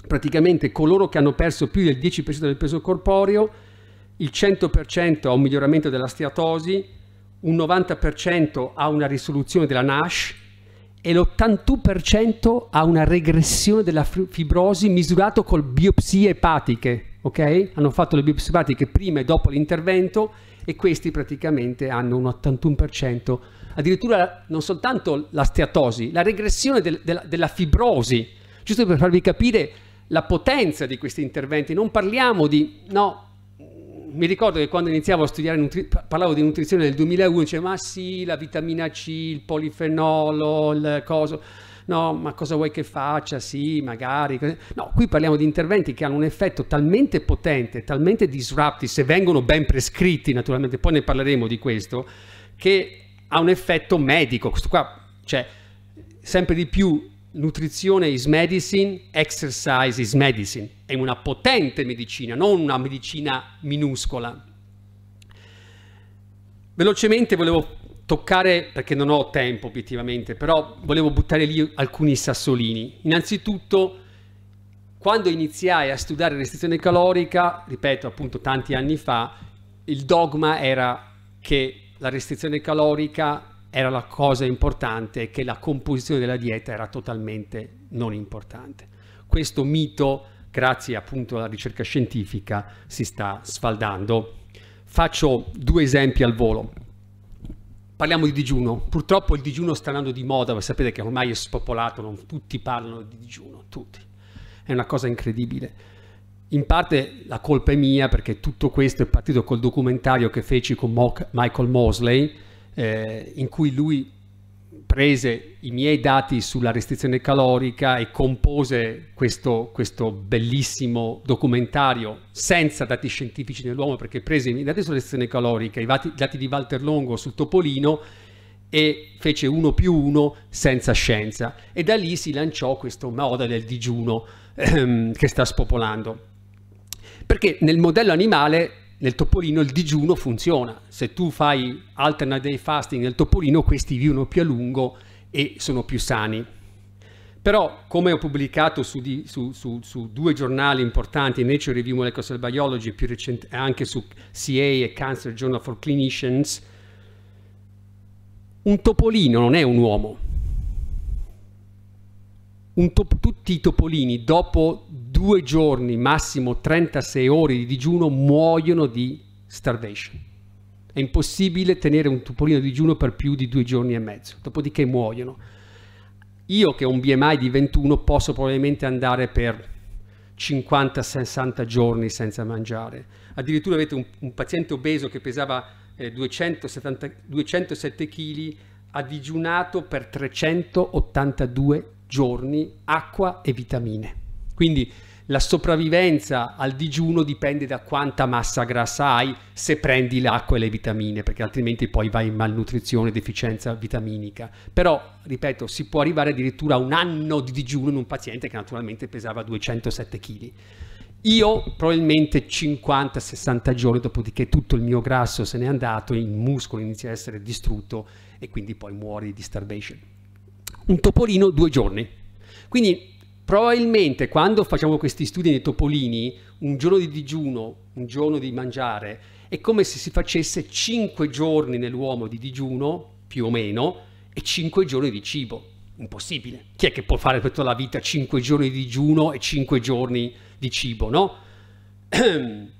praticamente coloro che hanno perso più del 10% del peso corporeo, il 100% ha un miglioramento della steatosi, un 90% ha una risoluzione della NASH e l'81% ha una regressione della fibrosi misurato con biopsie epatiche, ok? Hanno fatto le biopsie epatiche prima e dopo l'intervento e questi praticamente hanno un 81%, addirittura non soltanto la steatosi, la regressione del, della, della fibrosi, giusto per farvi capire la potenza di questi interventi, non parliamo di no, mi ricordo che quando iniziavo a studiare, nutri- parlavo di nutrizione nel 2001, dicevo ma sì, la vitamina C, il polifenolo, il coso, no, ma cosa vuoi che faccia? Sì, magari. No, qui parliamo di interventi che hanno un effetto talmente potente, talmente disruptive, se vengono ben prescritti naturalmente, poi ne parleremo di questo, che ha un effetto medico. Questo qua, cioè, sempre di più Nutrizione is medicine, exercise is medicine. È una potente medicina, non una medicina minuscola. Velocemente volevo toccare, perché non ho tempo obiettivamente, però volevo buttare lì alcuni sassolini. Innanzitutto, quando iniziai a studiare restrizione calorica, ripeto appunto tanti anni fa, il dogma era che la restrizione calorica era la cosa importante che la composizione della dieta era totalmente non importante. Questo mito, grazie appunto alla ricerca scientifica, si sta sfaldando. Faccio due esempi al volo. Parliamo di digiuno. Purtroppo il digiuno sta andando di moda, ma sapete che ormai è spopolato, non tutti parlano di digiuno, tutti. È una cosa incredibile. In parte la colpa è mia perché tutto questo è partito col documentario che feci con Michael Mosley, eh, in cui lui prese i miei dati sulla restrizione calorica e compose questo, questo bellissimo documentario senza dati scientifici nell'uomo perché prese i miei dati sulla restrizione calorica, i dati, di Walter Longo sul topolino e fece uno più uno senza scienza e da lì si lanciò questa moda del digiuno ehm, che sta spopolando. Perché nel modello animale nel topolino il digiuno funziona. Se tu fai alternate day fasting nel topolino, questi vivono più a lungo e sono più sani. Però, come ho pubblicato su, di, su, su, su due giornali importanti, Nature Review Molecular Biology e più recente, anche su CA e Cancer Journal for Clinicians, un topolino non è un uomo. Un top, tutti i topolini dopo due giorni, massimo 36 ore di digiuno, muoiono di starvation. È impossibile tenere un topolino di digiuno per più di due giorni e mezzo, dopodiché muoiono. Io che ho un BMI di 21 posso probabilmente andare per 50-60 giorni senza mangiare. Addirittura avete un, un paziente obeso che pesava eh, 270, 207 kg, ha digiunato per 382 giorni acqua e vitamine. Quindi la sopravvivenza al digiuno dipende da quanta massa grassa hai se prendi l'acqua e le vitamine, perché altrimenti poi vai in malnutrizione, deficienza vitaminica. Però, ripeto, si può arrivare addirittura a un anno di digiuno in un paziente che naturalmente pesava 207 kg. Io probabilmente 50-60 giorni, dopodiché tutto il mio grasso se n'è andato, il muscolo inizia a essere distrutto e quindi poi muori di starvation. Un topolino due giorni. Quindi Probabilmente quando facciamo questi studi nei topolini, un giorno di digiuno, un giorno di mangiare, è come se si facesse 5 giorni nell'uomo di digiuno, più o meno, e 5 giorni di cibo. Impossibile. Chi è che può fare per tutta la vita 5 giorni di digiuno e 5 giorni di cibo, no?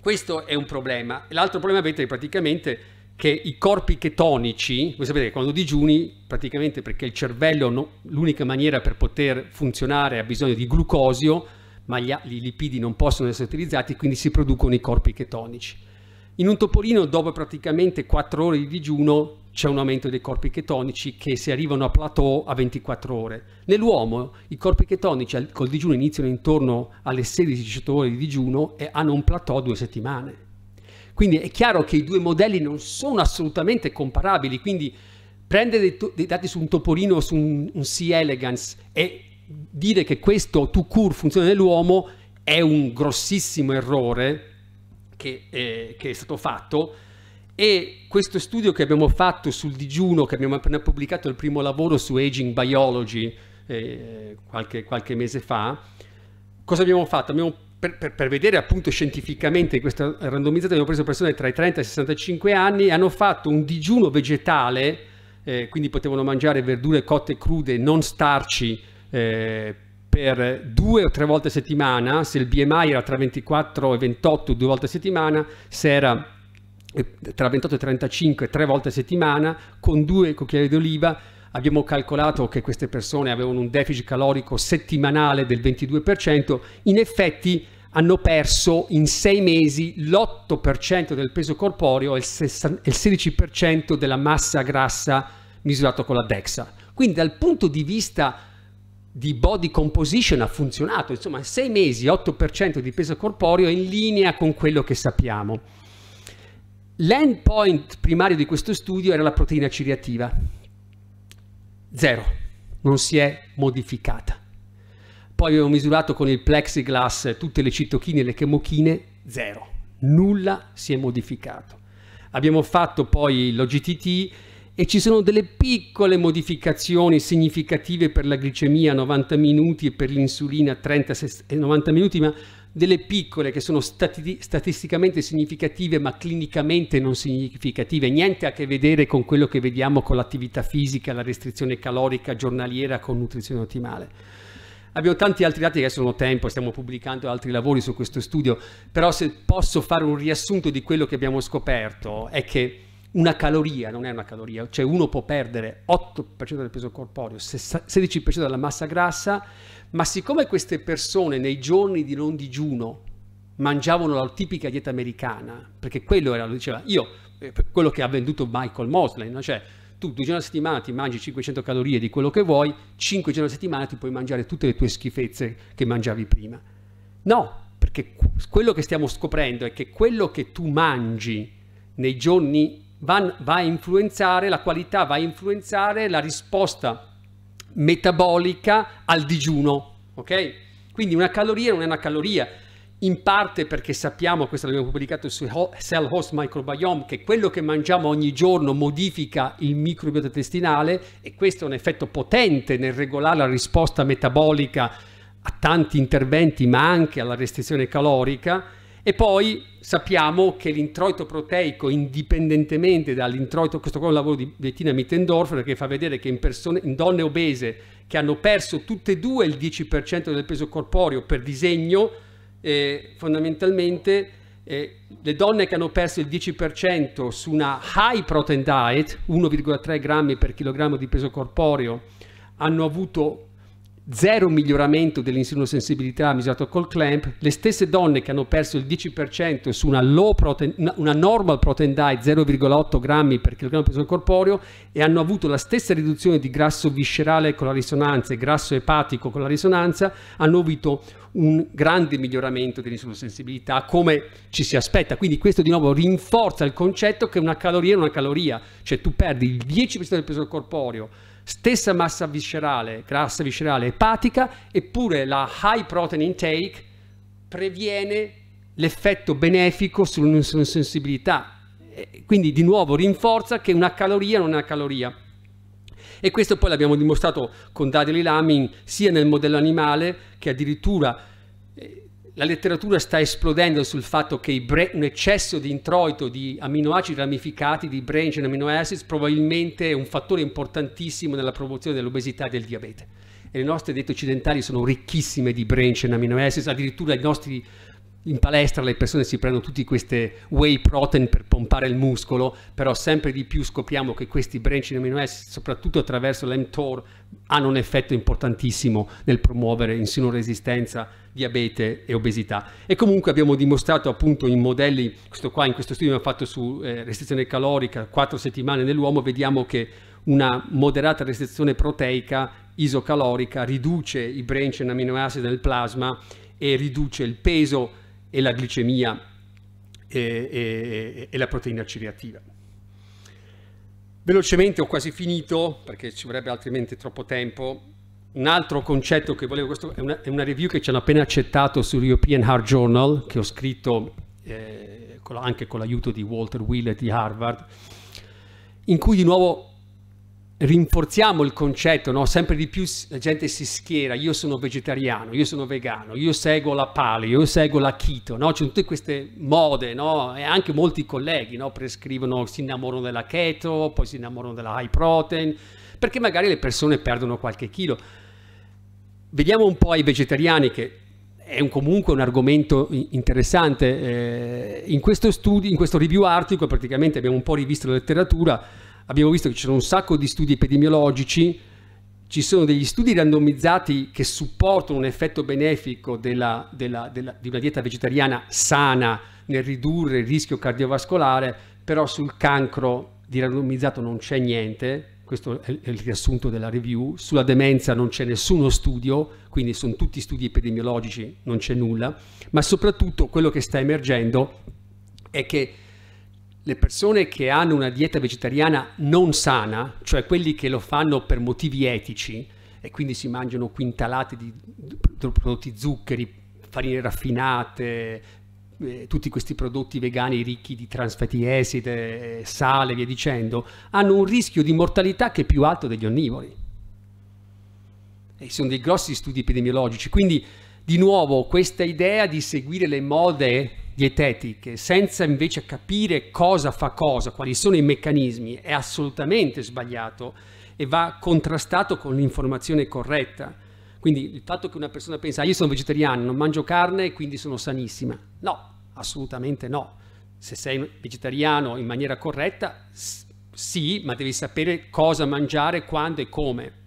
Questo è un problema. L'altro problema è che praticamente che i corpi chetonici, voi sapete che quando digiuni, praticamente perché il cervello, no, l'unica maniera per poter funzionare ha bisogno di glucosio, ma gli, i lipidi non possono essere utilizzati, quindi si producono i corpi chetonici. In un topolino, dopo praticamente 4 ore di digiuno, c'è un aumento dei corpi chetonici che si arrivano a plateau a 24 ore. Nell'uomo i corpi chetonici col digiuno iniziano intorno alle 16-18 ore di digiuno e hanno un plateau due settimane. Quindi è chiaro che i due modelli non sono assolutamente comparabili, quindi prendere dei, dei dati su un Topolino su un, un C. elegans e dire che questo to cure funziona nell'uomo è un grossissimo errore che, eh, che è stato fatto e questo studio che abbiamo fatto sul digiuno, che abbiamo appena pubblicato il primo lavoro su Aging Biology eh, qualche, qualche mese fa, cosa abbiamo fatto? Abbiamo per, per, per, vedere appunto scientificamente questa randomizzata abbiamo preso persone tra i 30 e i 65 anni, hanno fatto un digiuno vegetale, eh, quindi potevano mangiare verdure cotte crude, non starci, eh, per due o tre volte a settimana, se il BMI era tra 24 e 28 due volte a settimana, se era eh, tra 28 e 35 tre volte a settimana, con due cucchiai d'oliva, abbiamo calcolato che queste persone avevano un deficit calorico settimanale del 22%, in effetti hanno perso in sei mesi l'8% del peso corporeo e il 16% della massa grassa misurato con la DEXA. Quindi dal punto di vista di body composition ha funzionato, insomma, in sei mesi 8% di peso corporeo è in linea con quello che sappiamo. L'endpoint primario di questo studio era la proteina ciliativa. Zero, non si è modificata. Poi avevo misurato con il plexiglass tutte le citochine e le chemochine, zero. Nulla si è modificato. Abbiamo fatto poi l'OGTT e ci sono delle piccole modificazioni significative per la glicemia a 90 minuti e per l'insulina a 30 e 90 minuti, ma delle piccole che sono stati, statisticamente significative ma clinicamente non significative, niente a che vedere con quello che vediamo con l'attività fisica, la restrizione calorica giornaliera con nutrizione ottimale. Abbiamo tanti altri dati che adesso non ho tempo, stiamo pubblicando altri lavori su questo studio, però se posso fare un riassunto di quello che abbiamo scoperto è che una caloria non è una caloria, cioè uno può perdere 8% del peso corporeo, 16% della massa grassa, ma siccome queste persone nei giorni di non digiuno mangiavano la tipica dieta americana, perché quello era, lo diceva, io, eh, quello che ha venduto Michael Mosley, no? cioè tu due giorni alla settimana ti mangi 500 calorie di quello che vuoi, cinque giorni alla settimana ti puoi mangiare tutte le tue schifezze che mangiavi prima. No, perché quello che stiamo scoprendo è che quello che tu mangi nei giorni va, va a influenzare la qualità, va a influenzare la risposta metabolica al digiuno, ok? Quindi una caloria non è una caloria, in parte perché sappiamo, questo l'abbiamo pubblicato su Cell Host Microbiome, che quello che mangiamo ogni giorno modifica il microbiota intestinale e questo è un effetto potente nel regolare la risposta metabolica a tanti interventi ma anche alla restrizione calorica e poi sappiamo che l'introito proteico indipendentemente dall'introito, questo qua è un lavoro di Bettina Mittendorfer che fa vedere che in, persone, in donne obese che hanno perso tutte e due il 10% del peso corporeo per disegno eh, fondamentalmente eh, le donne che hanno perso il 10% su una high protein diet, 1,3 grammi per chilogrammo di peso corporeo, hanno avuto zero miglioramento dell'insulinosensibilità misurato col clamp, le stesse donne che hanno perso il 10% su una, protein, una normal protein diet 0,8 grammi per chilogrammo di peso corporeo e hanno avuto la stessa riduzione di grasso viscerale con la risonanza e grasso epatico con la risonanza, hanno avuto un grande miglioramento dell'insulinosensibilità come ci si aspetta. Quindi questo di nuovo rinforza il concetto che una caloria è una caloria, cioè tu perdi il 10% del peso corporeo stessa massa viscerale, grassa viscerale epatica, eppure la high protein intake previene l'effetto benefico sull'insensibilità. Eh, quindi di nuovo rinforza che una caloria non è una caloria. E questo poi l'abbiamo dimostrato con Dario Lilamin sia nel modello animale che addirittura la letteratura sta esplodendo sul fatto che un eccesso di introito di aminoacidi ramificati, di branch and amino acids, probabilmente è un fattore importantissimo nella promozione dell'obesità e del diabete. E le nostre diete occidentali sono ricchissime di branch and amino acids, addirittura i nostri in palestra le persone si prendono tutti queste whey protein per pompare il muscolo, però sempre di più scopriamo che questi branching amino acid, soprattutto attraverso l'MTOR, hanno un effetto importantissimo nel promuovere insulinoresistenza, diabete e obesità. E comunque abbiamo dimostrato appunto in modelli, questo qua in questo studio abbiamo fatto su eh, restrizione calorica, quattro settimane nell'uomo, vediamo che una moderata restrizione proteica isocalorica riduce i branching amino acid nel plasma e riduce il peso e la glicemia e, e, e la proteina C reattiva. Velocemente ho quasi finito, perché ci vorrebbe altrimenti troppo tempo, un altro concetto che volevo, questo è una, è una, review che ci hanno appena accettato su European Heart Journal, che ho scritto eh, con anche con l'aiuto di Walter Wheeler di Harvard, in cui di nuovo rinforziamo il concetto, no? sempre di più la gente si schiera, io sono vegetariano, io sono vegano, io seguo la paleo, io seguo la chito, no? ci tutte queste mode no? e anche molti colleghi prescrivono, si innamorano della keto, poi si innamorano della high protein, perché magari le persone perdono qualche chilo. Vediamo un po' ai vegetariani che è un, comunque un argomento interessante. Eh, in, questo studio, in questo review article praticamente abbiamo un po' rivisto la letteratura abbiamo visto che ci sono un sacco di studi epidemiologici, ci sono degli studi randomizzati che supportano un effetto benefico della, della, della, di una dieta vegetariana sana nel ridurre il rischio cardiovascolare, però sul cancro di randomizzato non c'è niente, questo è il riassunto della review, sulla demenza non c'è nessuno studio, quindi sono tutti studi epidemiologici, non c'è nulla, ma soprattutto quello che sta emergendo è che le persone che hanno una dieta vegetariana non sana, cioè quelli che lo fanno per motivi etici e quindi si mangiano quintalate di prodotti zuccheri, farine raffinate, eh, tutti questi prodotti vegani ricchi di transfatti acide, sale, via dicendo, hanno un rischio di mortalità che è più alto degli onnivori. E ci sono dei grossi studi epidemiologici, quindi di nuovo questa idea di seguire le mode dietetiche senza invece capire cosa fa cosa, quali sono i meccanismi, è assolutamente sbagliato e va contrastato con l'informazione corretta. Quindi il fatto che una persona pensa ah, io sono vegetariano, non mangio carne e quindi sono sanissima. No, assolutamente no. Se sei vegetariano in maniera corretta, sì, ma devi sapere cosa mangiare, quando e come.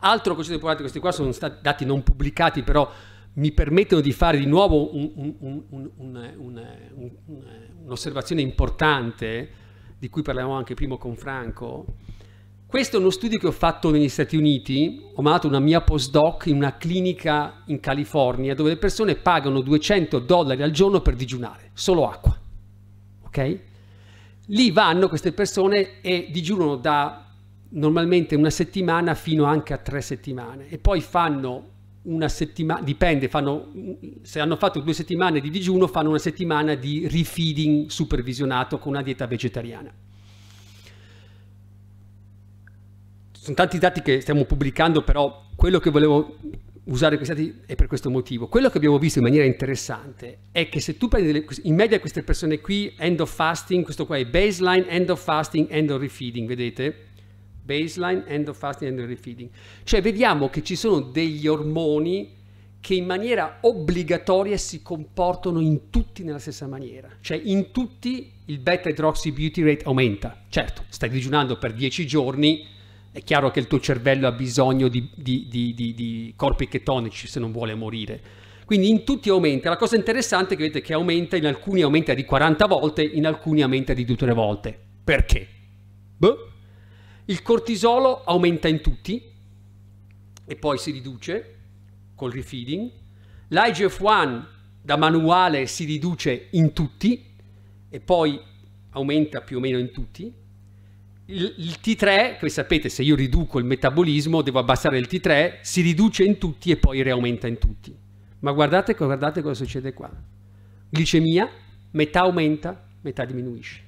Altro concetto importante, questi qua sono stati dati non pubblicati, però mi permettono di fare di nuovo un, un, un, un'osservazione importante, di cui parlavamo anche prima con Franco. Questo è uno studio che ho fatto negli Stati Uniti, ho mandato una mia postdoc in una clinica in California dove le persone pagano 200 dollari al giorno per digiunare, solo acqua. Ok? Lì vanno queste persone e digiunano da normalmente una settimana fino anche a tre settimane e poi fanno una settimana, dipende, fanno, se hanno fatto due settimane di digiuno fanno una settimana di refeeding supervisionato con una dieta vegetariana. Sono tanti dati che stiamo pubblicando, però quello che volevo usare questi dati è per questo motivo. Quello che abbiamo visto in maniera interessante è che se tu prendi delle, in media queste persone qui, end of fasting, questo qua è baseline, end of fasting, end of refeeding, vedete? baseline, end of fasting, end of refeeding. Cioè vediamo che ci sono degli ormoni che in maniera obbligatoria si comportano in tutti nella stessa maniera. Cioè in tutti il beta hydroxy beauty rate aumenta. Certo, stai digiunando per 10 giorni, è chiaro che il tuo cervello ha bisogno di, di, di, di corpi chetonici se non vuole morire. Quindi in tutti aumenta. La cosa interessante è che vedete che aumenta, in alcuni aumenta di 40 volte, in alcuni aumenta di tutte le volte. Perché? Boh il cortisolo aumenta in tutti e poi si riduce col refeeding. L'IGF-1 da manuale si riduce in tutti e poi aumenta più o meno in tutti. Il, il T3, che sapete, se io riduco il metabolismo, devo abbassare il T3, si riduce in tutti e poi riaumenta in tutti. Ma guardate, guardate cosa succede qua. Glicemia, metà aumenta, metà diminuisce.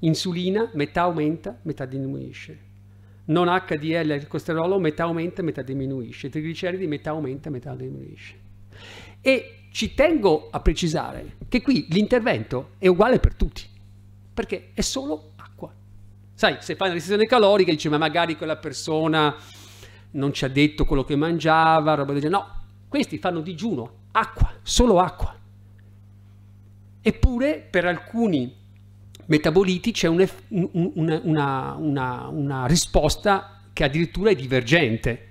Insulina, metà aumenta, metà diminuisce. Non HDL, il colesterolo, metà aumenta, metà diminuisce. Trigliceridi, metà aumenta, metà diminuisce. E ci tengo a precisare che qui l'intervento è uguale per tutti, perché è solo acqua. Sai, se fai una restrizione calorica, dici ma magari quella persona non ci ha detto quello che mangiava, roba del genere. No, questi fanno digiuno, acqua, solo acqua. Eppure per alcuni metaboliti c'è un, una, una, una, una risposta che addirittura è divergente.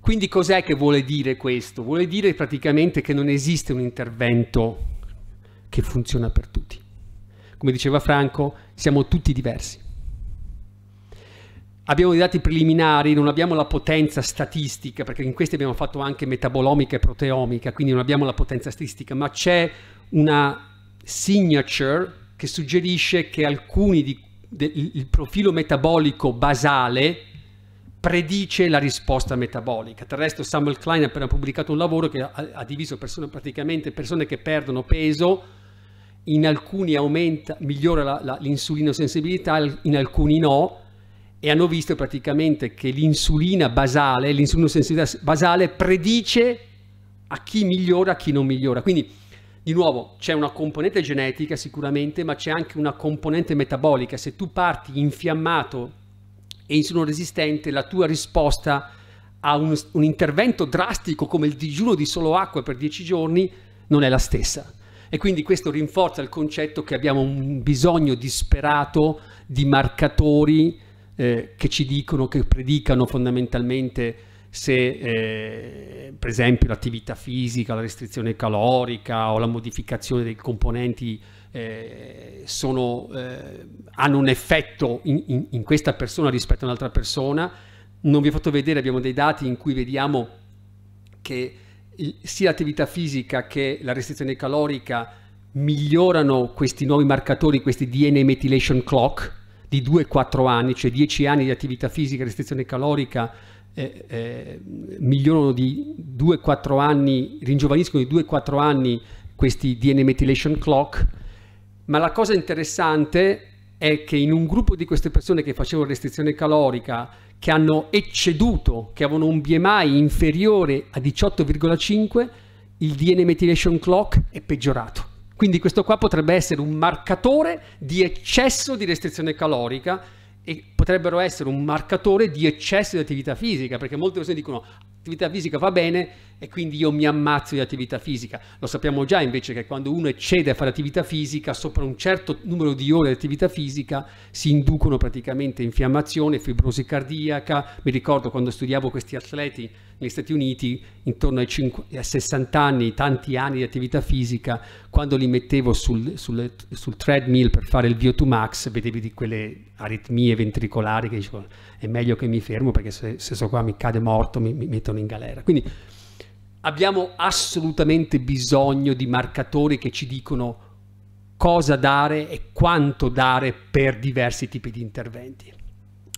Quindi cos'è che vuole dire questo? Vuole dire praticamente che non esiste un intervento che funziona per tutti. Come diceva Franco, siamo tutti diversi. Abbiamo dei dati preliminari, non abbiamo la potenza statistica, perché in questi abbiamo fatto anche metabolomica e proteomica, quindi non abbiamo la potenza statistica, ma c'è una signature che suggerisce che alcuni di, de, il profilo metabolico basale predice la risposta metabolica. Del resto Samuel Klein ha appena pubblicato un lavoro che ha, ha diviso persone, praticamente persone che perdono peso, in alcuni aumenta, migliora sensibilità, in alcuni no, e hanno visto praticamente che l'insulina basale, l'insulinosensibilità basale predice a chi migliora, a chi non migliora. Quindi di nuovo, c'è una componente genetica sicuramente, ma c'è anche una componente metabolica. Se tu parti infiammato e insulino resistente, la tua risposta a un, un intervento drastico come il digiuno di solo acqua per 10 giorni non è la stessa. E quindi questo rinforza il concetto che abbiamo un bisogno disperato di marcatori eh, che ci dicono, che predicano fondamentalmente se eh, per esempio l'attività fisica, la restrizione calorica o la modificazione dei componenti eh, sono, eh, hanno un effetto in, in, in, questa persona rispetto a un'altra persona. Non vi ho fatto vedere, abbiamo dei dati in cui vediamo che il, sia l'attività fisica che la restrizione calorica migliorano questi nuovi marcatori, questi DNA methylation clock di 2-4 anni, cioè 10 anni di attività fisica e restrizione calorica eh, eh, migliorano di 2-4 anni, ringiovaniscono di 2-4 anni questi DNA methylation clock, ma la cosa interessante è che in un gruppo di queste persone che facevano restrizione calorica, che hanno ecceduto, che avevano un BMI inferiore a 18,5, il DNA methylation clock è peggiorato. Quindi questo qua potrebbe essere un marcatore di eccesso di restrizione calorica e potrebbero essere un marcatore di eccesso di attività fisica, perché molte persone dicono l'attività fisica va bene e quindi io mi ammazzo di attività fisica. Lo sappiamo già invece che quando uno eccede a fare attività fisica, sopra un certo numero di ore di attività fisica si inducono praticamente infiammazione, fibrosi cardiaca. Mi ricordo quando studiavo questi atleti negli Stati Uniti, intorno ai, 50, ai 60 anni, tanti anni di attività fisica, quando li mettevo sul, sul, sul treadmill per fare il VO2 max, vedevi di quelle aritmie ventricolari che dicevano è meglio che mi fermo perché se, se so qua mi cade morto mi, mi mettono in galera. Quindi abbiamo assolutamente bisogno di marcatori che ci dicono cosa dare e quanto dare per diversi tipi di interventi.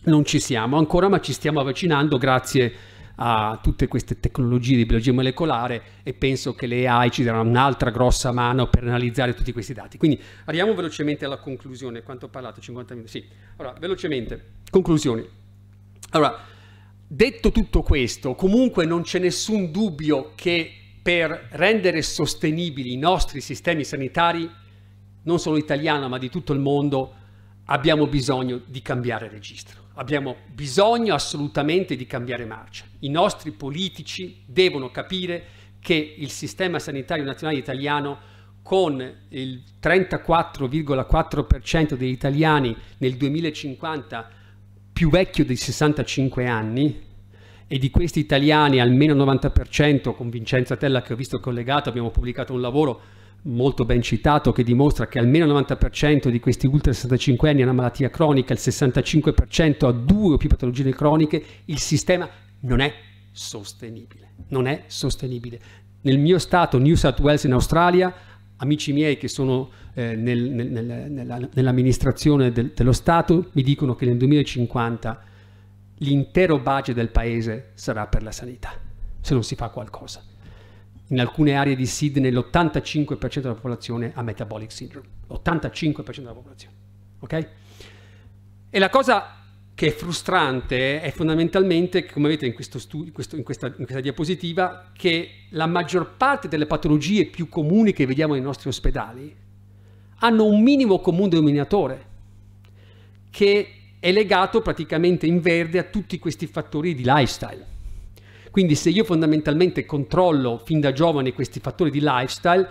Non ci siamo ancora, ma ci stiamo avvicinando grazie a tutte queste tecnologie di biologia molecolare e penso che le AI ci daranno un'altra grossa mano per analizzare tutti questi dati. Quindi arriviamo velocemente alla conclusione, quanto ho parlato, 50 minuti, sì. Allora, velocemente, conclusioni. Allora, detto tutto questo, comunque non c'è nessun dubbio che per rendere sostenibili i nostri sistemi sanitari, non solo italiana ma di tutto il mondo, abbiamo bisogno di cambiare registro. Abbiamo bisogno assolutamente di cambiare marcia. I nostri politici devono capire che il sistema sanitario nazionale italiano con il 34,4% degli italiani nel 2050 più vecchio di 65 anni e di questi italiani almeno il 90% con Vincenzo Tella che ho visto collegato abbiamo pubblicato un lavoro molto ben citato che dimostra che almeno il 90% di questi ultra 65 anni ha una malattia cronica, il 65% ha due o più patologie croniche, il sistema non è sostenibile, non è sostenibile. Nel mio stato, New South Wales in Australia, amici miei che sono eh, nel, nel, nella, nell'amministrazione del, dello Stato mi dicono che nel 2050 l'intero budget del paese sarà per la sanità, se non si fa qualcosa. In alcune aree di Sydney l'85% della popolazione ha metabolic syndrome, l'85% della popolazione. Okay? E la cosa che è frustrante è fondamentalmente, come vedete in, studio, in, questo, in, questa, in, questa, diapositiva, che la maggior parte delle patologie più comuni che vediamo nei nostri ospedali hanno un minimo comune denominatore che è legato praticamente in verde a tutti questi fattori di lifestyle. Quindi se io fondamentalmente controllo fin da giovane questi fattori di lifestyle,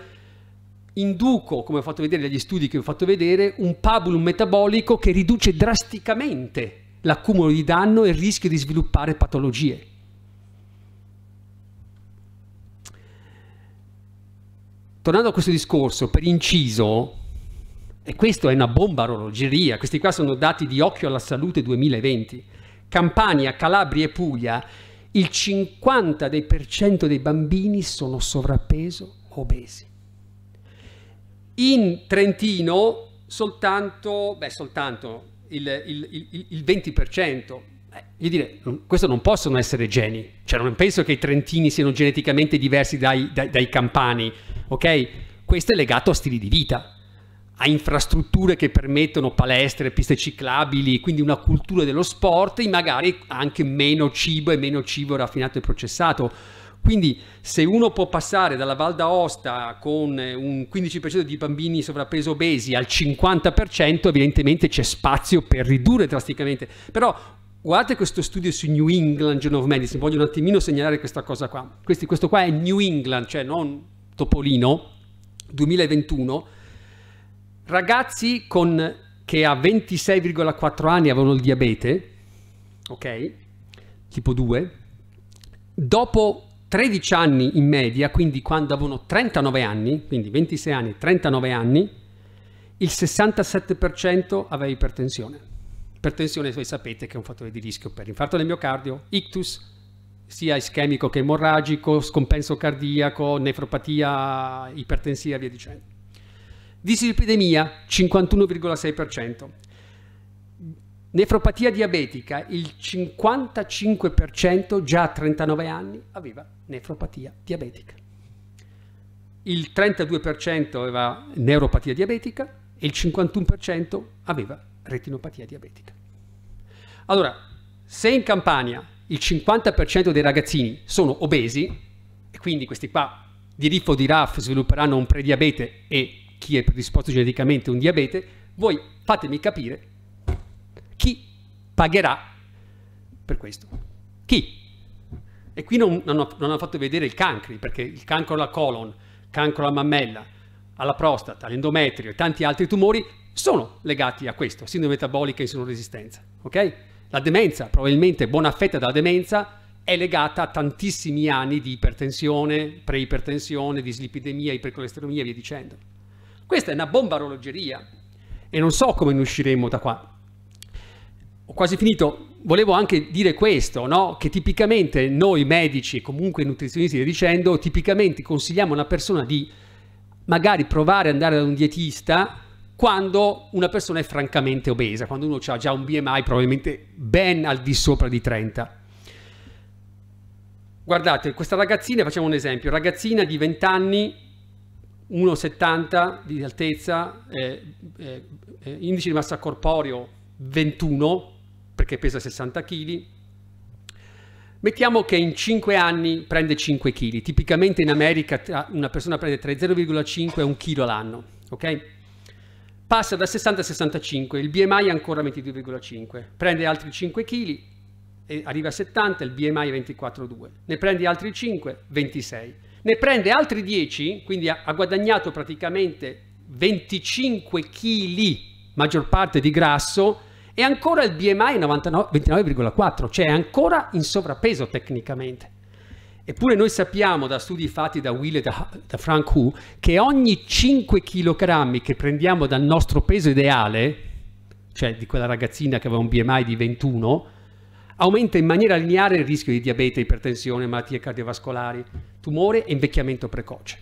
induco, come ho fatto vedere dagli studi che ho fatto vedere, un pabulum metabolico che riduce drasticamente l'accumulo di danno e il rischio di sviluppare patologie. Tornando a questo discorso, per inciso, e questo è una bomba orologeria, questi qua sono dati di Occhio alla Salute 2020. Campania, Calabria e Puglia, il 50% dei bambini sono sovrappeso o obesi. In Trentino soltanto, beh, soltanto il, il, il, il 20%. Eh, io dire, questo non possono essere geni, cioè non penso che i trentini siano geneticamente diversi dai, dai, dai campani, ok? Questo è legato a stili di vita a infrastrutture che permettono palestre, piste ciclabili, quindi una cultura dello sport e magari anche meno cibo e meno cibo raffinato e processato. Quindi se uno può passare dalla Val d'Aosta con eh, un 15% di bambini sovrappeso obesi al 50%, evidentemente c'è spazio per ridurre drasticamente. Però guardate questo studio su New England Journal of Medicine, voglio un attimino segnalare questa cosa qua. Questo, questo qua è New England, cioè non Topolino, 2021 ragazzi con, che a 26,4 anni avevano il diabete, ok, tipo 2, dopo 13 anni in media, quindi quando avevano 39 anni, quindi 26 anni, 39 anni, il 67% aveva ipertensione. Ipertensione, voi sapete che è un fattore di rischio per infarto del miocardio, ictus, sia ischemico che emorragico, scompenso cardiaco, nefropatia, ipertensia e via dicendo. Dislipidemia 51,6%. Nefropatia diabetica, il 55% già a 39 anni aveva nefropatia diabetica. Il 32% aveva neuropatia diabetica e il 51% aveva retinopatia diabetica. Allora, se in Campania il 50% dei ragazzini sono obesi, e quindi questi qua di RIF o di RAF svilupperanno un prediabete e chi è predisposto geneticamente a un diabete, voi fatemi capire chi pagherà per questo. Chi? E qui non, non, ho, non hanno fatto vedere il cancro, perché il cancro alla colon, cancro alla mammella, alla prostata, all'endometrio e tanti altri tumori sono legati a questo, sindrome metabolica e insulinaresistenza, ok? La demenza, probabilmente buona fetta dalla demenza, è legata a tantissimi anni di ipertensione, preipertensione, dislipidemia, ipercolesterolemia e via dicendo. Questa è una bomba orologeria e non so come ne usciremo da qua. Ho quasi finito. Volevo anche dire questo, no? che tipicamente noi medici e comunque nutrizionisti via dicendo, tipicamente consigliamo a una persona di magari provare ad andare da un dietista quando una persona è francamente obesa, quando uno ha già un BMI probabilmente ben al di sopra di 30. Guardate, questa ragazzina, facciamo un esempio, ragazzina di 20 anni 1,70 di altezza, eh, eh, eh, indice di massa corporeo 21 perché pesa 60 kg. Mettiamo che in 5 anni prende 5 kg, tipicamente in America una persona prende tra 0,5 e 1 kg all'anno, ok? Passa da 60 a 65, il BMI è ancora 22,5, prende altri 5 kg, e arriva a 70, il BMI è 24,2, ne prendi altri 5, 26 ne prende altri 10, quindi ha, ha guadagnato praticamente 25 kg, maggior parte di grasso, e ancora il BMI 29,4, cioè è ancora in sovrappeso tecnicamente. Eppure noi sappiamo da studi fatti da Will e da, da Frank Hu che ogni 5 kg che prendiamo dal nostro peso ideale, cioè di quella ragazzina che aveva un BMI di 21, aumenta in maniera lineare il rischio di diabete, ipertensione, malattie cardiovascolari tumore e invecchiamento precoce.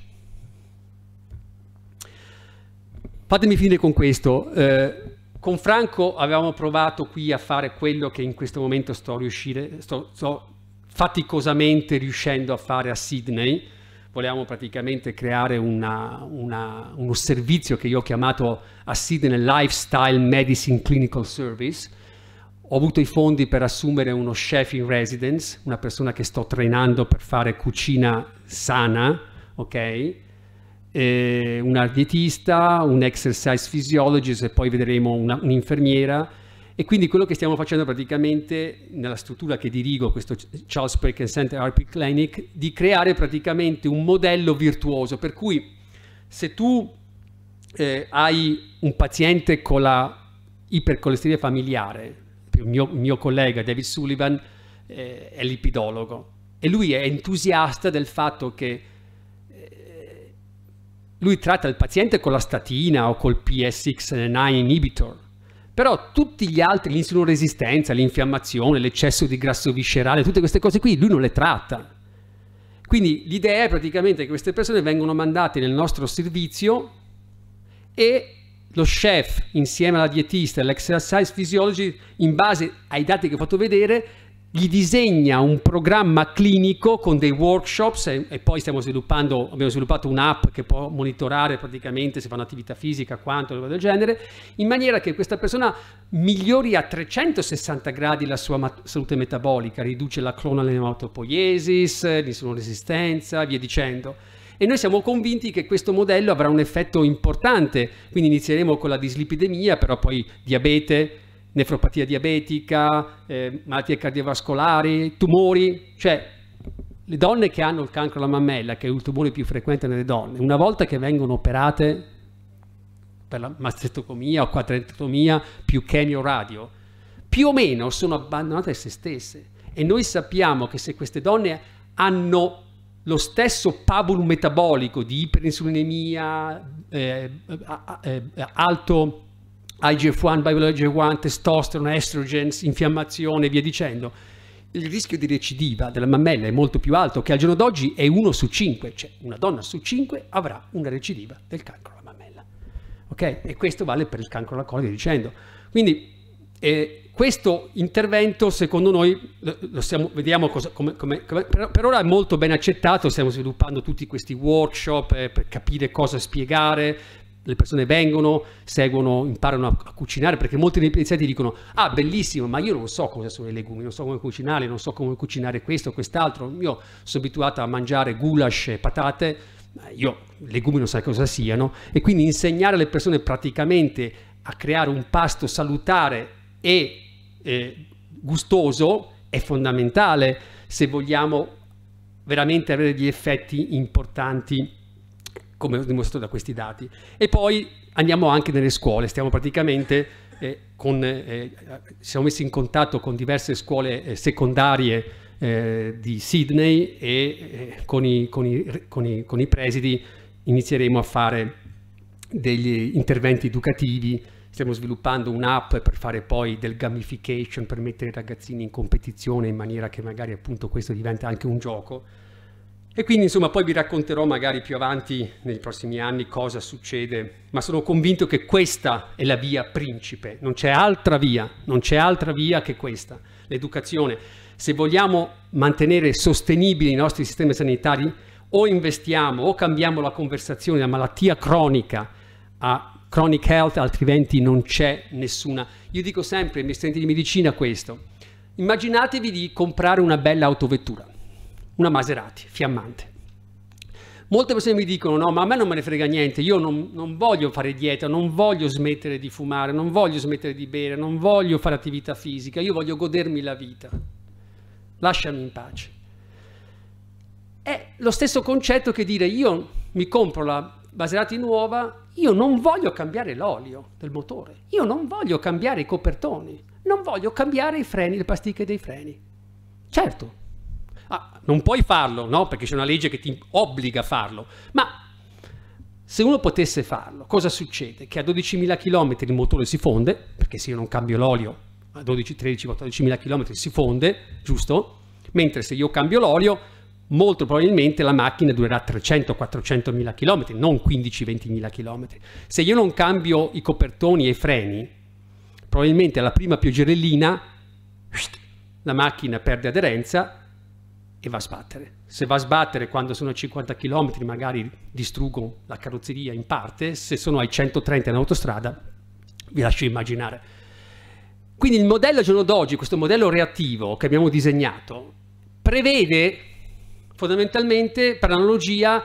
Fatemi finire con questo. Eh, con Franco avevamo provato qui a fare quello che in questo momento sto, riuscire, sto, sto faticosamente riuscendo a fare a Sydney. Volevamo praticamente creare una, una, uno servizio che io ho chiamato a Sydney Lifestyle Medicine Clinical Service, ho avuto i fondi per assumere uno chef in residence, una persona che sto trainando per fare cucina sana, ok? E un dietista, un exercise physiologist e poi vedremo un'infermiera. E quindi quello che stiamo facendo praticamente nella struttura che dirigo, questo Charles Perkins Center RP Clinic, di creare praticamente un modello virtuoso, per cui se tu eh, hai un paziente con la ipercolesteria familiare, esempio, mio, mio collega David Sullivan eh, è l'ipidologo e lui è entusiasta del fatto che eh, lui tratta il paziente con la statina o col PSX9 inhibitor, però tutti gli altri, l'insulinresistenza, l'infiammazione, l'eccesso di grasso viscerale, tutte queste cose qui, lui non le tratta. Quindi l'idea è praticamente che queste persone vengono mandate nel nostro servizio e lo chef insieme alla dietista e l'exercise physiology in base ai dati che ho fatto vedere gli disegna un programma clinico con dei workshops e, e poi stiamo sviluppando, abbiamo sviluppato un'app che può monitorare praticamente se fa un'attività fisica, quanto, roba del genere, in maniera che questa persona migliori a 360 gradi la sua mat- salute metabolica, riduce la clonale nematopoiesis, l'insulino resistenza, via dicendo e noi siamo convinti che questo modello avrà un effetto importante, quindi inizieremo con la dislipidemia, però poi diabete, nefropatia diabetica, eh, malattie cardiovascolari, tumori, cioè le donne che hanno il cancro alla mammella, che è il tumore più frequente nelle donne, una volta che vengono operate per la mastectomia o quadrentomia più chemioradio, più o meno sono abbandonate a se stesse. E noi sappiamo che se queste donne hanno lo stesso pabulum metabolico di iperinsulinemia, eh, eh, eh, eh alto IGF-1, biologico-1, testosterone, estrogens, infiammazione e via dicendo, il rischio di recidiva della mammella è molto più alto, che al giorno d'oggi è 1 su 5, cioè una donna su 5 avrà una recidiva del cancro alla mammella. Ok? E questo vale per il cancro alla colla, via dicendo. Quindi eh, questo intervento secondo noi stiamo, vediamo cosa, come, come, come, per, ora è molto ben accettato stiamo sviluppando tutti questi workshop eh, per capire cosa spiegare le persone vengono, seguono, imparano a, a cucinare perché molti dei pensieri dicono ah bellissimo ma io non so cosa sono i legumi, non so come cucinare, non so come cucinare questo, o quest'altro, io sono abituato a mangiare goulash e patate, io legumi non so cosa siano e quindi insegnare alle persone praticamente a creare un pasto salutare e eh, gustoso è fondamentale se vogliamo veramente avere degli effetti importanti come ho dimostrato da questi dati. E poi andiamo anche nelle scuole, stiamo praticamente eh, con, eh, eh siamo messi in contatto con diverse scuole eh, secondarie eh, di Sydney e eh, con i, con, i, con, i, con, i, presidi inizieremo a fare degli interventi educativi stiamo sviluppando un'app per fare poi del gamification, per mettere i ragazzini in competizione in maniera che magari appunto questo diventa anche un gioco. E quindi insomma poi vi racconterò magari più avanti nei prossimi anni cosa succede, ma sono convinto che questa è la via principe, non c'è altra via, non c'è altra via che questa, l'educazione. Se vogliamo mantenere sostenibili i nostri sistemi sanitari o investiamo o cambiamo la conversazione da malattia cronica a Chronic health, altrimenti non c'è nessuna. Io dico sempre ai miei studenti di medicina questo. Immaginatevi di comprare una bella autovettura, una Maserati, fiammante. Molte persone mi dicono no, ma a me non me ne frega niente, io non, non voglio fare dieta, non voglio smettere di fumare, non voglio smettere di bere, non voglio fare attività fisica, io voglio godermi la vita. Lasciami in pace. È lo stesso concetto che dire io mi compro la Maserati nuova, io non voglio cambiare l'olio del motore, io non voglio cambiare i copertoni, non voglio cambiare i freni, le pasticche dei freni. Certo, ah, non puoi farlo, no? Perché c'è una legge che ti obbliga a farlo, ma se uno potesse farlo, cosa succede? Che a 12.000 km il motore si fonde, perché se io non cambio l'olio a 12, 13, 14.000 km si fonde, giusto? Mentre se io cambio l'olio molto probabilmente la macchina durerà 300-400 mila chilometri, non 15-20 mila chilometri. Se io non cambio i copertoni e i freni, probabilmente alla prima pioggerellina la macchina perde aderenza e va a sbattere. Se va a sbattere quando sono a 50 km magari distruggo la carrozzeria in parte, se sono ai 130 in autostrada vi lascio immaginare. Quindi il modello al giorno d'oggi, questo modello reattivo che abbiamo disegnato, prevede fondamentalmente per analogia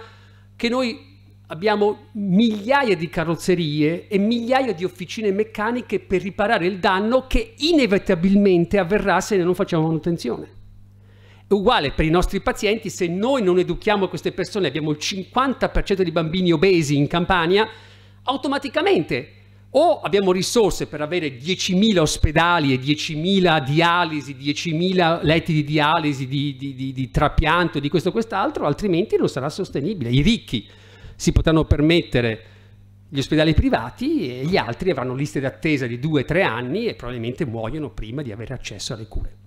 che noi abbiamo migliaia di carrozzerie e migliaia di officine meccaniche per riparare il danno che inevitabilmente avverrà se non facciamo manutenzione. È uguale per i nostri pazienti, se noi non educhiamo queste persone, abbiamo il 50% di bambini obesi in Campania, automaticamente o abbiamo risorse per avere 10.000 ospedali e 10.000 dialisi, 10.000 letti di dialisi, di, di, di, di trapianto, di questo e quest'altro, altrimenti non sarà sostenibile. I ricchi si potranno permettere gli ospedali privati e gli altri avranno liste d'attesa di 2-3 anni e probabilmente muoiono prima di avere accesso alle cure.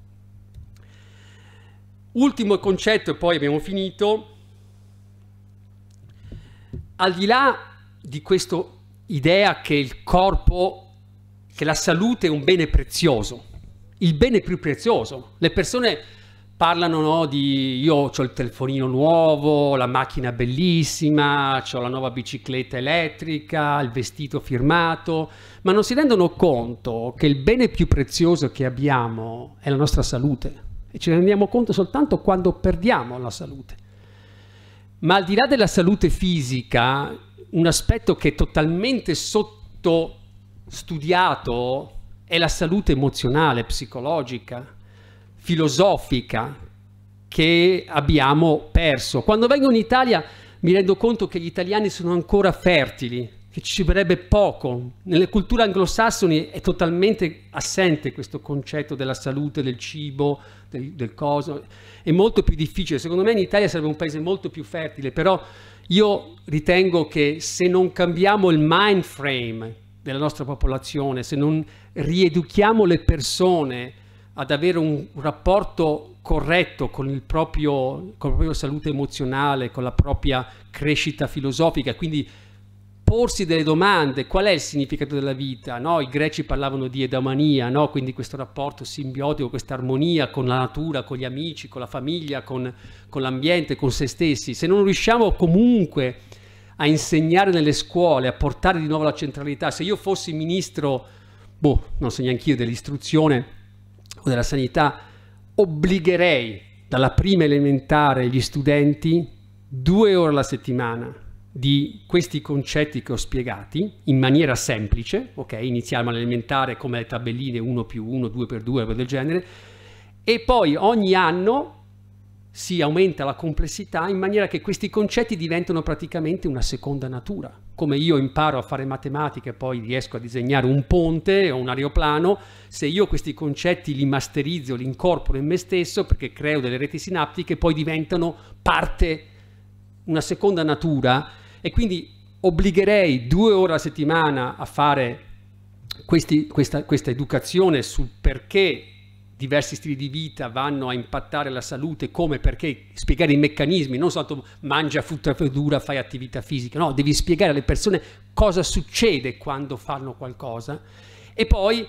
Ultimo concetto e poi abbiamo finito. Al di là di questo idea che il corpo, che la salute è un bene prezioso, il bene più prezioso. Le persone parlano no, di io ho il telefonino nuovo, la macchina bellissima, ho la nuova bicicletta elettrica, il vestito firmato, ma non si rendono conto che il bene più prezioso che abbiamo è la nostra salute e ce ne rendiamo conto soltanto quando perdiamo la salute. Ma al di là della salute fisica, un aspetto che è totalmente sottostudiato è la salute emozionale, psicologica, filosofica che abbiamo perso. Quando vengo in Italia mi rendo conto che gli italiani sono ancora fertili, che ci vorrebbe poco. Nelle culture anglosassoni è totalmente assente questo concetto della salute, del cibo, del, del coso. È molto più difficile. Secondo me in Italia sarebbe un paese molto più fertile, però io ritengo che se non cambiamo il mind frame della nostra popolazione, se non rieduchiamo le persone ad avere un rapporto corretto con, il proprio, con la propria salute emozionale, con la propria crescita filosofica, quindi porsi delle domande, qual è il significato della vita? No? I greci parlavano di edamania, no? quindi questo rapporto simbiotico, questa armonia con la natura, con gli amici, con la famiglia, con, con l'ambiente, con se stessi. Se non riusciamo comunque a insegnare nelle scuole, a portare di nuovo la centralità, se io fossi ministro, boh, non so neanche io, dell'istruzione o della sanità, obbligherei dalla prima elementare gli studenti due ore alla settimana di questi concetti che ho spiegati in maniera semplice, ok? Iniziamo all'elementare come le tabelline 1 più 1, 2 per 2, del genere, e poi ogni anno si aumenta la complessità in maniera che questi concetti diventano praticamente una seconda natura. Come io imparo a fare matematica e poi riesco a disegnare un ponte o un aeroplano, se io questi concetti li masterizzo, li incorporo in me stesso perché creo delle reti sinaptiche, poi diventano parte una seconda natura e quindi obbligherei due ore a settimana a fare questi, questa, questa educazione sul perché diversi stili di vita vanno a impattare la salute, come, perché, spiegare i meccanismi, non soltanto mangia frutta e dura, fai attività fisica, no, devi spiegare alle persone cosa succede quando fanno qualcosa e poi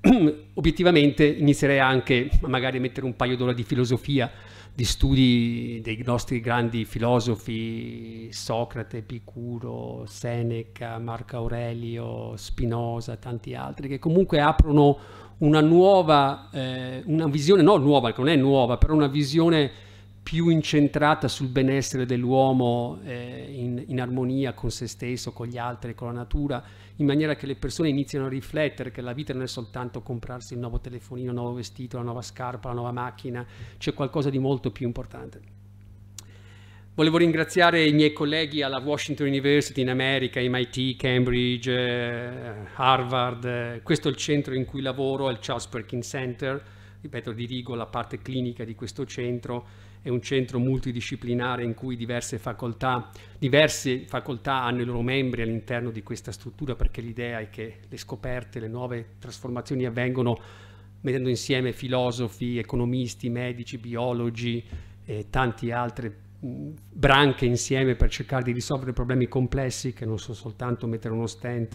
obiettivamente inizierei anche magari a mettere un paio d'ora di filosofia di studi dei nostri grandi filosofi, Socrate, Epicuro, Seneca, Marco Aurelio, Spinoza, tanti altri, che comunque aprono una nuova, eh, una visione, no nuova, che non è nuova, però una visione più incentrata sul benessere dell'uomo eh, in, in, armonia con se stesso, con gli altri, con la natura in maniera che le persone iniziano a riflettere che la vita non è soltanto comprarsi il nuovo telefonino, il nuovo vestito, la nuova scarpa, la nuova macchina, c'è qualcosa di molto più importante. Volevo ringraziare i miei colleghi alla Washington University in America, MIT, Cambridge, eh, Harvard, eh, questo è il centro in cui lavoro, è il Charles Perkins Center, ripeto, dirigo la parte clinica di questo centro è un centro multidisciplinare in cui diverse facoltà, diverse facoltà hanno i loro membri all'interno di questa struttura perché l'idea è che le scoperte, le nuove trasformazioni avvengono mettendo insieme filosofi, economisti, medici, biologi e tante altre mm, branche insieme per cercare di risolvere problemi complessi che non sono soltanto mettere uno stent,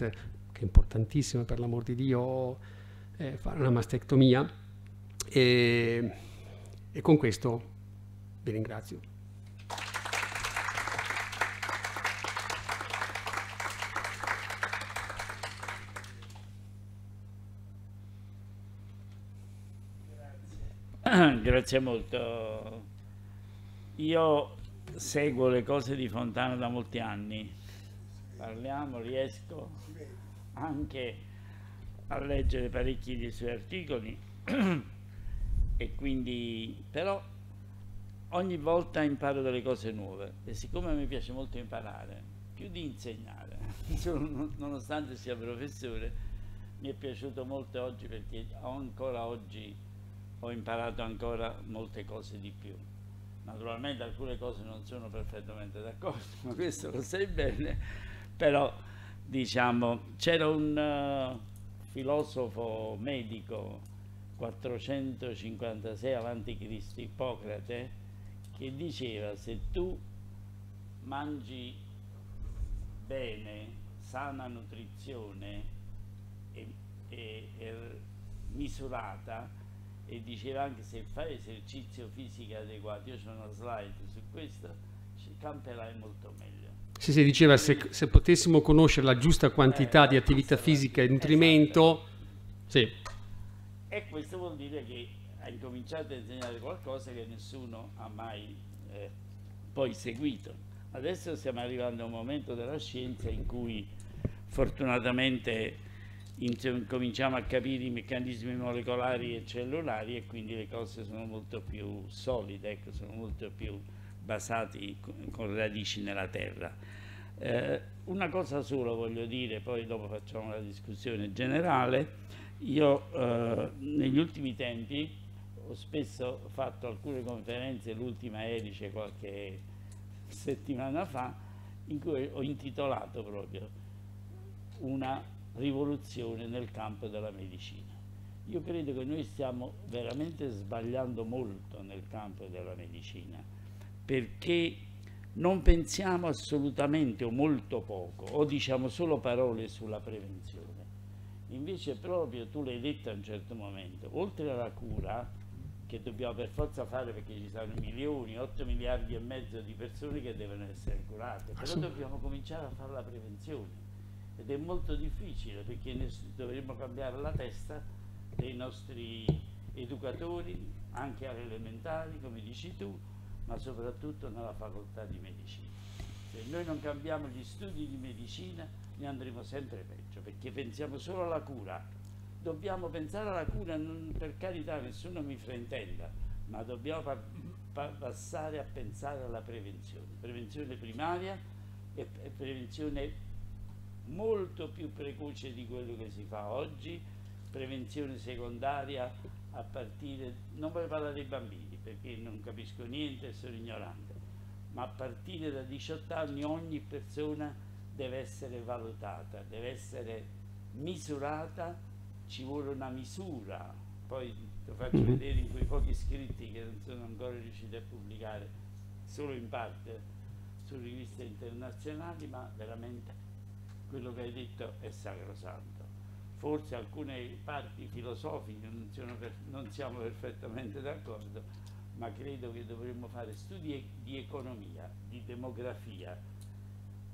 che è importantissimo per l'amor di Dio, o eh, fare una mastectomia. E, e con questo vi ringrazio. Grazie, molto. Io seguo le cose di Fontana da molti anni, parliamo, riesco anche a leggere parecchi dei suoi articoli e quindi però ogni volta imparo delle cose nuove e siccome mi piace molto imparare, più di insegnare, nonostante sia professore, mi è piaciuto molto oggi perché ancora oggi ho imparato ancora molte cose di più. Naturalmente alcune cose non sono perfettamente d'accordo, ma questo lo sai bene, però diciamo c'era un uh, filosofo medico 456 a.C., Ippocrate, che diceva se tu mangi bene, sana nutrizione e, e, e misurata e diceva anche se fai esercizio fisico adeguato, io sono una slide su questo, camperai molto meglio. Sì, si diceva se, se potessimo conoscere la giusta quantità eh, di attività fisica e esatto. nutrimento, esatto. sì. E questo vuol dire che ha incominciato a disegnare qualcosa che nessuno ha mai eh, poi seguito. Adesso stiamo arrivando a un momento della scienza in cui fortunatamente cominciamo a capire i meccanismi molecolari e cellulari e quindi le cose sono molto più solide, ecco, sono molto più basate con radici nella terra. Eh, una cosa sola voglio dire, poi dopo facciamo la discussione generale. Io eh, negli ultimi tempi ho spesso fatto alcune conferenze, l'ultima erice qualche settimana fa, in cui ho intitolato proprio una rivoluzione nel campo della medicina. Io credo che noi stiamo veramente sbagliando molto nel campo della medicina, perché non pensiamo assolutamente o molto poco, o diciamo solo parole sulla prevenzione. Invece proprio, tu l'hai detto a un certo momento, oltre alla cura, che dobbiamo per forza fare perché ci sono milioni, 8 miliardi e mezzo di persone che devono essere curate, ah, però dobbiamo cominciare a fare la prevenzione ed è molto difficile perché dovremmo cambiare la testa dei nostri educatori, anche alle elementari, come dici tu, ma soprattutto nella facoltà di medicina. Se noi non cambiamo gli studi di medicina ne andremo sempre peggio perché pensiamo solo alla cura dobbiamo pensare alla cura, non, per carità nessuno mi fraintenda, ma dobbiamo pa pa passare a pensare alla prevenzione, prevenzione primaria e, e prevenzione molto più precoce di quello che si fa oggi, prevenzione secondaria a partire, non voglio parlare dei bambini perché non capisco niente e sono ignorante, ma a partire da 18 anni ogni persona deve essere valutata, deve essere misurata ci vuole una misura, poi lo faccio mm -hmm. vedere in quei pochi scritti che non sono ancora riusciti a pubblicare, solo in parte su riviste internazionali, ma veramente quello che hai detto è sacrosanto. Forse alcune parti filosofiche non, sono per, non siamo perfettamente d'accordo, ma credo che dovremmo fare studi di economia, di demografia,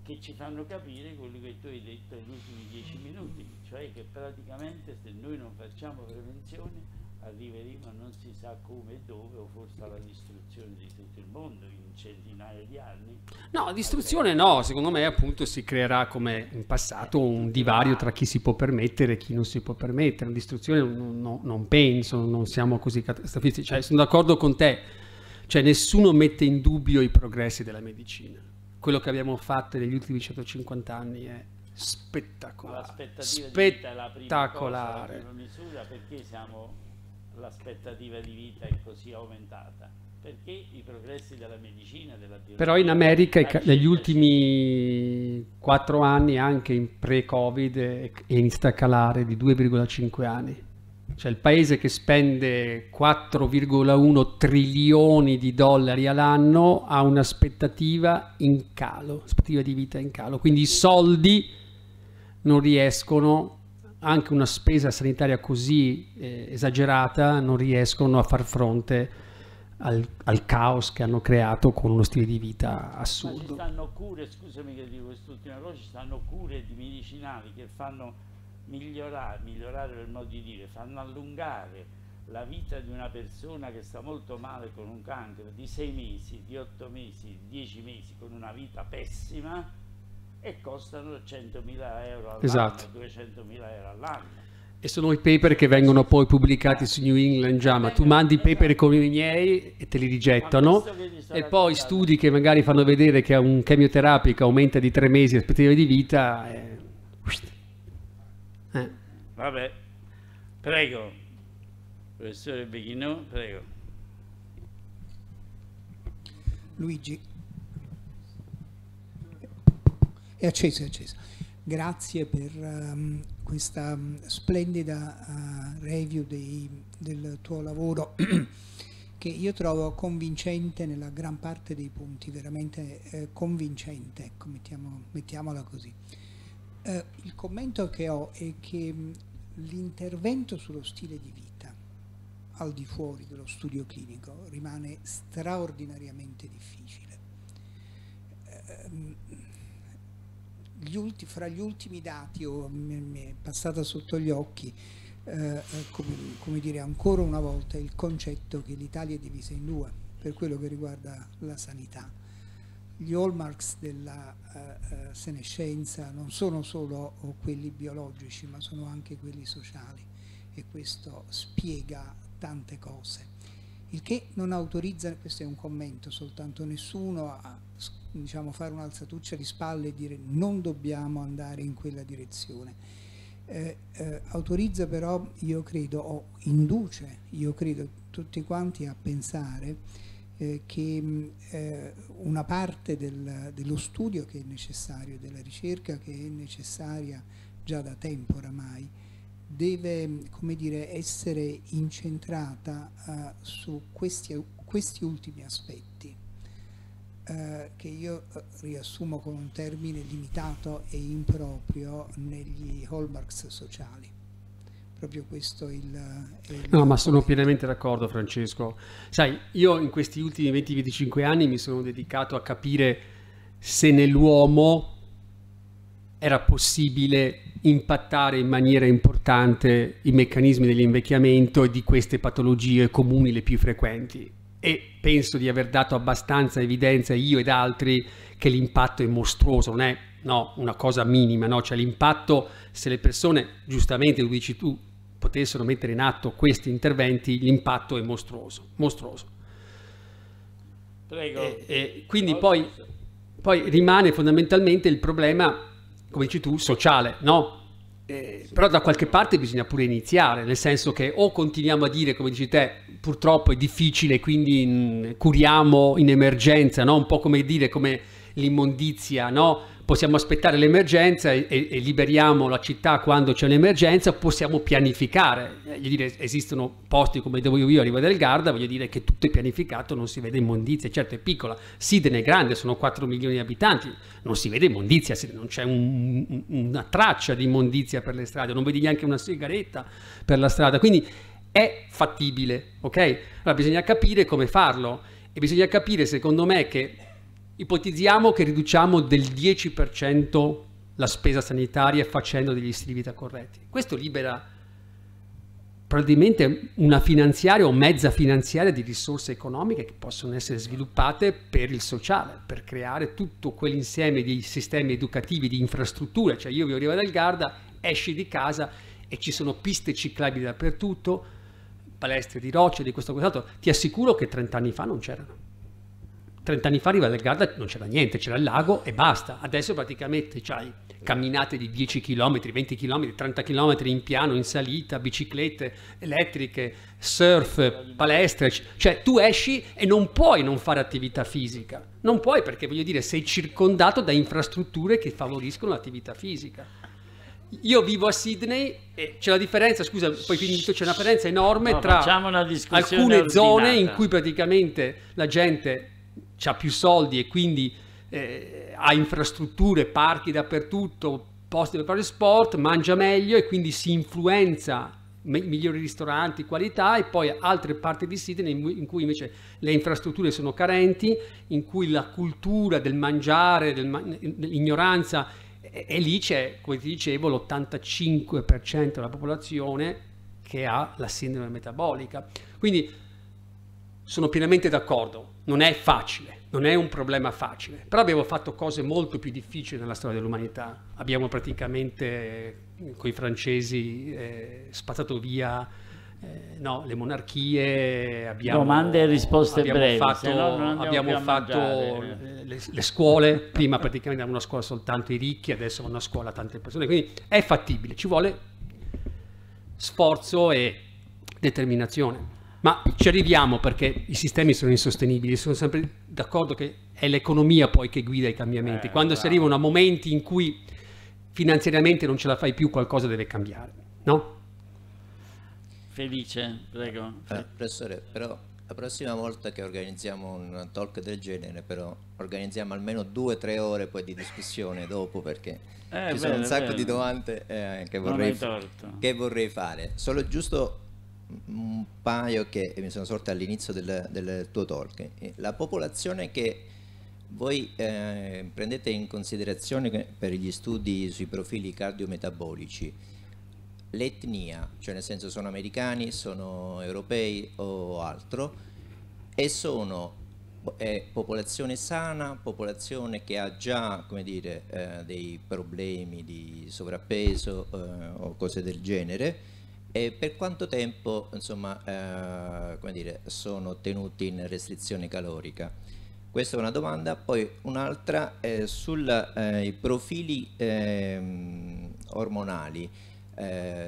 che ci fanno capire quello che tu hai detto negli ultimi dieci minuti, cioè che praticamente se noi non facciamo prevenzione arriveremo a non si sa come e dove o forse alla distruzione di tutto il mondo in centinaia di anni. No, distruzione no, secondo me appunto si creerà come in passato un divario tra chi si può permettere e chi non si può permettere, distruzione non, non, non penso, non siamo così catastrofici, cioè sono d'accordo con te, cioè nessuno mette in dubbio i progressi della medicina quello che abbiamo fatto negli ultimi 150 anni è spettacolare. Spettacolare. Cosa, misura, perché siamo l'aspettativa di vita è così aumentata? Perché i progressi della medicina, della biologia... Però in America negli ultimi 4 anni, anche in pre-Covid, è, inizia a calare di 2,5 anni cioè il paese che spende 4,1 trilioni di dollari all'anno ha un'aspettativa in calo, aspettativa di vita in calo, quindi i soldi non riescono, anche una spesa sanitaria così eh, esagerata, non riescono a far fronte al, al, caos che hanno creato con uno stile di vita assurdo. Ma ci stanno cure, scusami che dico quest'ultima cosa, ci stanno cure di medicinali che fanno migliorare, migliorare per modo di dire, fanno allungare la vita di una persona che sta molto male con un cancro di sei mesi, di otto mesi, di dieci mesi, con una vita pessima e costano 100.000 euro all'anno, esatto. 200.000 euro all'anno. E sono i paper che vengono poi pubblicati su New England JAMA. Tu mandi i paper come i miei e te li rigettano e poi studi che magari fanno vedere che un chemioterapico aumenta di tre mesi l'aspettativa di vita. Eh. Vabbè, prego, professore Beghino, prego. Luigi. È acceso, è acceso. Grazie per um, questa um, splendida uh, review dei, del tuo lavoro che io trovo convincente nella gran parte dei punti, veramente eh, convincente, ecco, mettiamo, mettiamola così. Uh, il commento che ho è che um, l'intervento sullo stile di vita al di fuori dello studio clinico rimane straordinariamente difficile. Ehm, gli ulti, fra gli ultimi dati, o mi è passata sotto gli occhi, eh, eh, come, come, dire ancora una volta, il concetto che l'Italia è divisa in due per quello che riguarda la sanità gli hallmarks della uh, senescenza non sono solo quelli biologici, ma sono anche quelli sociali e questo spiega tante cose. Il che non autorizza, questo è un commento soltanto, nessuno a diciamo, fare un'alzatuccia di spalle e dire non dobbiamo andare in quella direzione. Eh, eh, autorizza però, io credo, o induce, io credo, tutti quanti a pensare eh, che mm, eh, una parte del, dello studio che è necessario, della ricerca che è necessaria già da tempo oramai, deve dire, essere incentrata eh, su questi, questi, ultimi aspetti, eh, che io eh, riassumo con un termine limitato e improprio negli hallmarks sociali proprio questo il... Eh, il... No, ma sono pienamente d'accordo Francesco. Sai, io in questi ultimi 20-25 anni mi sono dedicato a capire se nell'uomo era possibile impattare in maniera importante i meccanismi dell'invecchiamento e di queste patologie comuni le più frequenti. E penso di aver dato abbastanza evidenza io ed altri che l'impatto è mostruoso, non è no, una cosa minima, no? cioè l'impatto se le persone, giustamente lo dici tu, potessero mettere in atto questi interventi, l'impatto è mostruoso. mostruoso. Prego. E, e quindi oh, poi, poi, rimane fondamentalmente il problema, come dici tu, sociale, no? Eh, eh però da qualche parte bisogna pure iniziare, nel senso che o continuiamo a dire, come dici te, purtroppo è difficile, quindi mh, mm, curiamo in emergenza, no? un po' come dire come l'immondizia, no? possiamo aspettare l'emergenza e, e, liberiamo la città quando c'è un'emergenza, possiamo pianificare. Voglio eh, dire, esistono posti come dove io, a del Garda, voglio dire che tutto è pianificato, non si vede immondizia, certo è piccola, Sidene è grande, sono 4 milioni di abitanti, non si vede immondizia, non c'è un, una traccia di immondizia per le strade, non vedi neanche una sigaretta per la strada, quindi è fattibile, ok? Allora bisogna capire come farlo e bisogna capire, secondo me, che Ipotizziamo che riduciamo del 10% la spesa sanitaria facendo degli stili vita corretti. Questo libera praticamente una finanziaria o mezza finanziaria di risorse economiche che possono essere sviluppate per il sociale, per creare tutto quell'insieme di sistemi educativi, di infrastrutture. Cioè io vi arrivo dal Garda, esci di casa e ci sono piste ciclabili dappertutto, palestre di roccia, di questo e quest'altro. Ti assicuro che 30 anni fa non c'erano. 30 anni fa a Riva del Garda non c'era niente, c'era il lago e basta. Adesso praticamente c'hai camminate di 10 km, 20 km, 30 km in piano, in salita, biciclette elettriche, surf, palestre. Cioè tu esci e non puoi non fare attività fisica. Non puoi perché voglio dire sei circondato da infrastrutture che favoriscono l'attività fisica. Io vivo a Sydney e c'è la differenza, scusa, poi finito, c'è una differenza enorme no, tra alcune ordinata. zone in cui praticamente la gente ha più soldi e quindi eh, ha infrastrutture, parchi dappertutto, posti per fare sport, mangia meglio e quindi si influenza migliori ristoranti, qualità e poi altre parti di Sydney in cui invece le infrastrutture sono carenti, in cui la cultura del mangiare, del, dell'ignoranza e lì c'è, come ti dicevo, l'85% della popolazione che ha la sindrome metabolica. Quindi sono pienamente d'accordo non è facile, non è un problema facile, però abbiamo fatto cose molto più difficili nella storia dell'umanità. Abbiamo praticamente eh, con i francesi eh, spazzato via eh, no, le monarchie, abbiamo, domande e risposte abbiamo brevi, fatto, abbiamo fatto eh, le, le, scuole, prima praticamente era una scuola soltanto i ricchi, adesso una scuola tante persone, quindi è fattibile, ci vuole sforzo e determinazione. Ma ci arriviamo perché i sistemi sono insostenibili, sono sempre d'accordo che è l'economia poi che guida i cambiamenti. Eh, Quando bravo. si arrivano a momenti in cui finanziariamente non ce la fai più, qualcosa deve cambiare, no? Felice, prego. Eh, professore, però la prossima volta che organizziamo un talk del genere, però organizziamo almeno due o tre ore poi di discussione dopo perché eh, ci bene, sono un sacco bene. di domande eh, che, vorrei, che vorrei fare. Solo giusto un paio che mi sono sorte all'inizio del, del, tuo talk. La popolazione che voi eh, prendete in considerazione per gli studi sui profili cardiometabolici, l'etnia, cioè nel senso sono americani, sono europei o altro, e sono eh, popolazione sana, popolazione che ha già dire, eh, dei problemi di sovrappeso eh, o cose del genere, e per quanto tempo insomma, eh, dire, sono tenuti in restrizione calorica? Questa è una domanda, poi un'altra eh, sui ehm, eh, profili ormonali.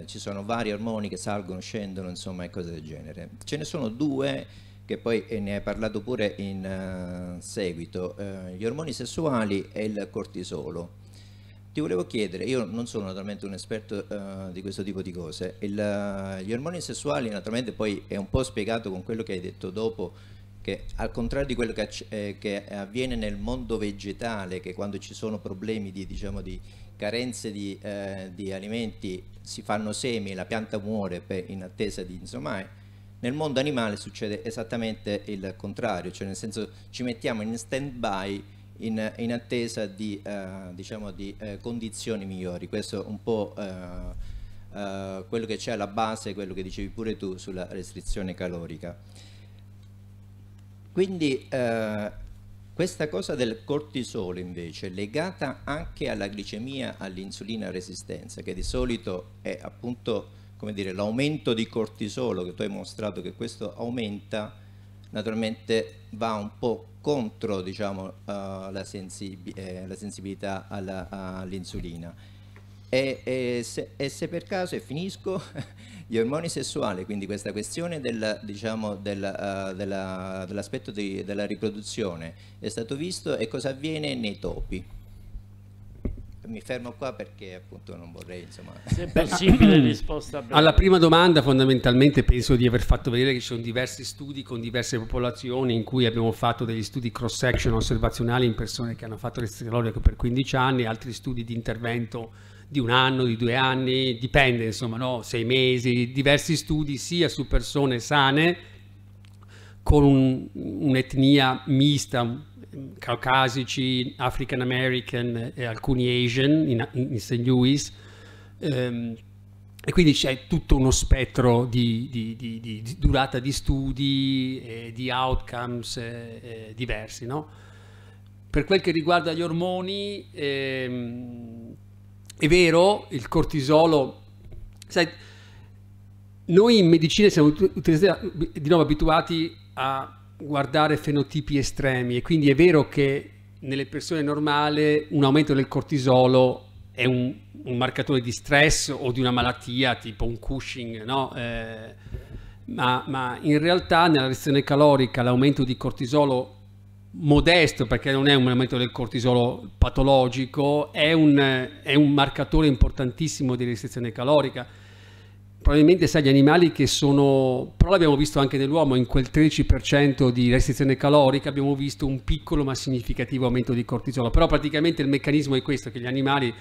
ci sono vari ormoni che salgono, scendono, insomma, e cose del genere. Ce ne sono due che poi ne hai parlato pure in uh, seguito, eh, gli ormoni sessuali e il cortisolo. Ti volevo chiedere, io non sono naturalmente un esperto uh, di questo tipo di cose, il, uh, gli ormoni sessuali naturalmente poi è un po' spiegato con quello che hai detto dopo, che al contrario di quello che, eh, che avviene nel mondo vegetale, che quando ci sono problemi di, diciamo, di carenze di, eh, di, alimenti si fanno semi e la pianta muore per, in attesa di insomma, nel mondo animale succede esattamente il contrario, cioè nel senso ci mettiamo in stand by in, in attesa di, eh, diciamo di eh, condizioni migliori. Questo è un po' eh, eh, quello che c'è alla base, quello che dicevi pure tu sulla restrizione calorica. Quindi eh, questa cosa del cortisolo invece legata anche alla glicemia, all'insulina resistenza, che di solito è appunto l'aumento di cortisolo che tu hai mostrato che questo aumenta naturalmente va un po' contro diciamo, uh, la, sensibi eh, la, sensibilità all'insulina. e, e, e, se, per caso, e finisco, gli ormoni sessuali, quindi questa questione del, diciamo, del, uh, dell'aspetto della riproduzione è stato visto e cosa avviene nei topi mi fermo qua perché appunto non vorrei insomma se possibile risposta breve. alla prima domanda fondamentalmente penso di aver fatto vedere che ci sono diversi studi con diverse popolazioni in cui abbiamo fatto degli studi cross section osservazionali in persone che hanno fatto l'esterologico per 15 anni altri studi di intervento di un anno, di due anni, dipende insomma, no? sei mesi, diversi studi sia su persone sane con un'etnia mista, caucasici, African American e alcuni Asian in, in St. Louis. Ehm, e quindi c'è tutto uno spettro di, di, di, di durata di studi, e di outcomes eh, eh, diversi. No? Per quel che riguarda gli ormoni, ehm, è vero, il cortisolo... Sai, noi in medicina siamo di nuovo abituati a guardare fenotipi estremi e quindi è vero che nelle persone normali un aumento del cortisolo è un, un, marcatore di stress o di una malattia tipo un Cushing, no? eh, ma, ma, in realtà nella restrizione calorica l'aumento di cortisolo modesto, perché non è un aumento del cortisolo patologico, è un, è un marcatore importantissimo di restrizione calorica probabilmente sai, gli animali che sono, però l'abbiamo visto anche nell'uomo, in quel 13% di restrizione calorica abbiamo visto un piccolo ma significativo aumento di cortisolo, però praticamente il meccanismo è questo, che gli animali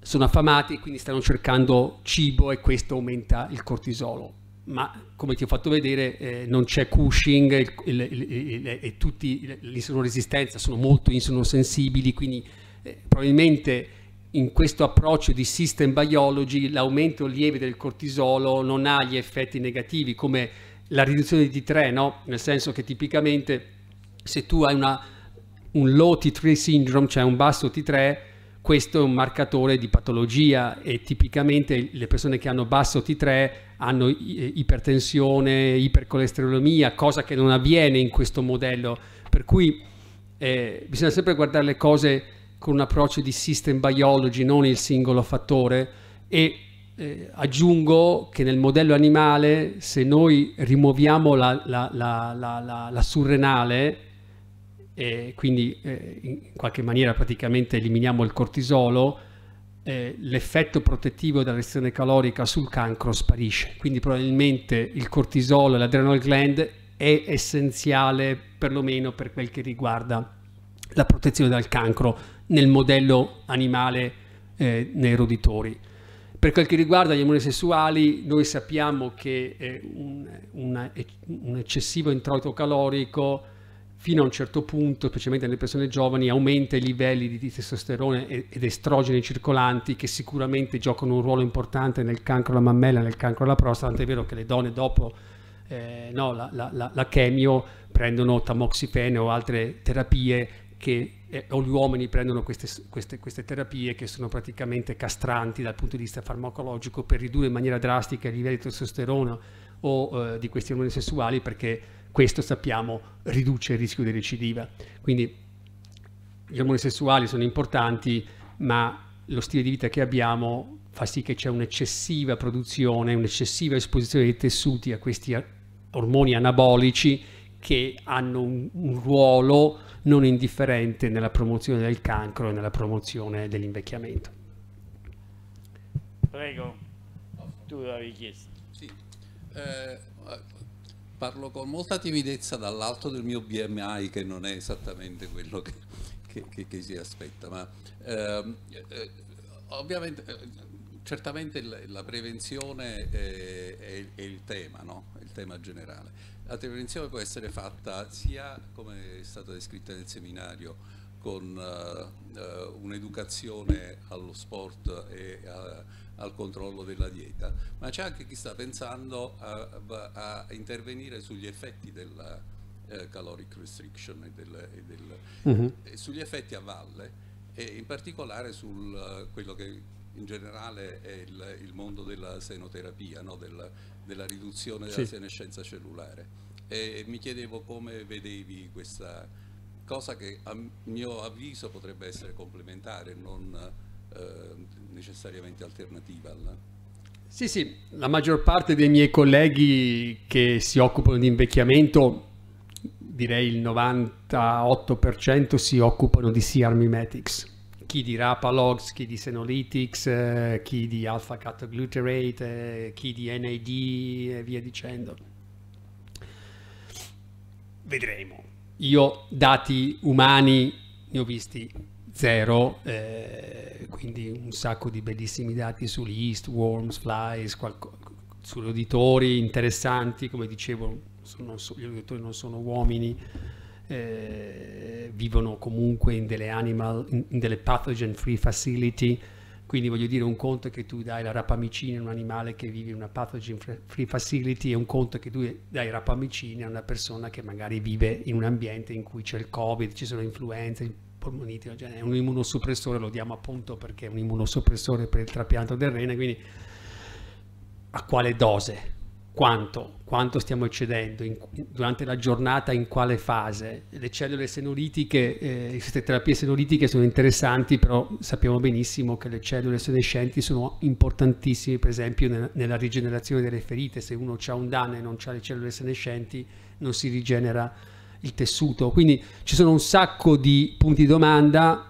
sono affamati e quindi stanno cercando cibo e questo aumenta il cortisolo. Ma come ti ho fatto vedere eh, non c'è Cushing e tutti l'insulino sono molto insulinosensibili, quindi eh, probabilmente in questo approccio di system biology l'aumento lieve del cortisolo non ha gli effetti negativi come la riduzione di T3, no? nel senso che tipicamente se tu hai una, un low T3 syndrome, cioè un basso T3, questo è un marcatore di patologia e tipicamente le persone che hanno basso T3 hanno eh, ipertensione, ipercolesterolemia, cosa che non avviene in questo modello, per cui eh, bisogna sempre guardare le cose con un approccio di system biology, non il singolo fattore e eh, aggiungo che nel modello animale se noi rimuoviamo la, la, la, la surrenale e eh, quindi eh, in qualche maniera praticamente eliminiamo il cortisolo, eh, l'effetto protettivo della restrizione calorica sul cancro sparisce. Quindi probabilmente il cortisolo e l'adrenal gland è essenziale perlomeno per quel che riguarda la protezione dal cancro nel modello animale eh, nei roditori. Per quel che riguarda gli amori sessuali, noi sappiamo che eh, un, una, un, eccessivo introito calorico fino a un certo punto, specialmente nelle persone giovani, aumenta i livelli di, testosterone ed, ed estrogeni circolanti che sicuramente giocano un ruolo importante nel cancro alla mammella, nel cancro alla prostata, tant'è vero che le donne dopo eh, no, la, la, la, la chemio prendono tamoxifene o altre terapie che eh, o gli uomini prendono queste, queste, queste, terapie che sono praticamente castranti dal punto di vista farmacologico per ridurre in maniera drastica il livello di testosterona o eh, di questi ormoni sessuali perché questo sappiamo riduce il rischio di recidiva. Quindi gli ormoni sessuali sono importanti ma lo stile di vita che abbiamo fa sì che c'è un'eccessiva produzione, un'eccessiva esposizione dei tessuti a questi ormoni anabolici che hanno un, un ruolo non indifferente nella promozione del cancro e nella promozione dell'invecchiamento. Prego, tu l'avevi chiesto. Sì. Eh, parlo con molta timidezza dall'alto del mio BMI che non è esattamente quello che, che, che, che si aspetta, ma eh, eh, ovviamente eh, certamente la prevenzione è, il tema, no? il tema generale. La prevenzione può essere fatta sia, come è stata descritta nel seminario, con uh, un'educazione allo sport e a, eh, al controllo della dieta, ma c'è anche chi sta pensando a, a intervenire sugli effetti della uh, caloric restriction e, del, e, del, mm -hmm. e, sugli effetti a valle e in particolare su uh, quello che in generale è il, il mondo della senoterapia, no? del, della riduzione della sì. senescenza cellulare e mi chiedevo come vedevi questa cosa che a mio avviso potrebbe essere complementare, non eh, necessariamente alternativa alla... Sì, sì, la maggior parte dei miei colleghi che si occupano di invecchiamento, direi il 98% si occupano di CR Mimetics chi di Rapalogs, chi di Senolytics, eh, chi di alpha cat glutarate, eh, chi di NAD e via dicendo. Vedremo. Io dati umani ne ho visti zero, eh, quindi un sacco di bellissimi dati sugli East, Worms, Flies, sugli uditori interessanti, come dicevo, sono, gli uditori non sono uomini. Eh, vivono comunque in delle animal, in, in delle pathogen free facility, quindi voglio dire un conto che tu dai la rapamicina a un animale che vive in una pathogen free facility e un conto che tu dai rapamicina a una persona che magari vive in un ambiente in cui c'è il covid, ci sono influenze, polmoniti, cioè, è un immunosuppressore, lo diamo appunto perché è un immunosuppressore per il trapianto del rene, quindi a quale dose? quanto, quanto stiamo eccedendo in, durante la giornata, in quale fase. Le cellule senolitiche, eh, queste terapie senolitiche sono interessanti, però sappiamo benissimo che le cellule senescenti sono importantissime, per esempio, nella, nella rigenerazione delle ferite. Se uno ha un danno e non ha le cellule senescenti, non si rigenera il tessuto. Quindi ci sono un sacco di punti di domanda.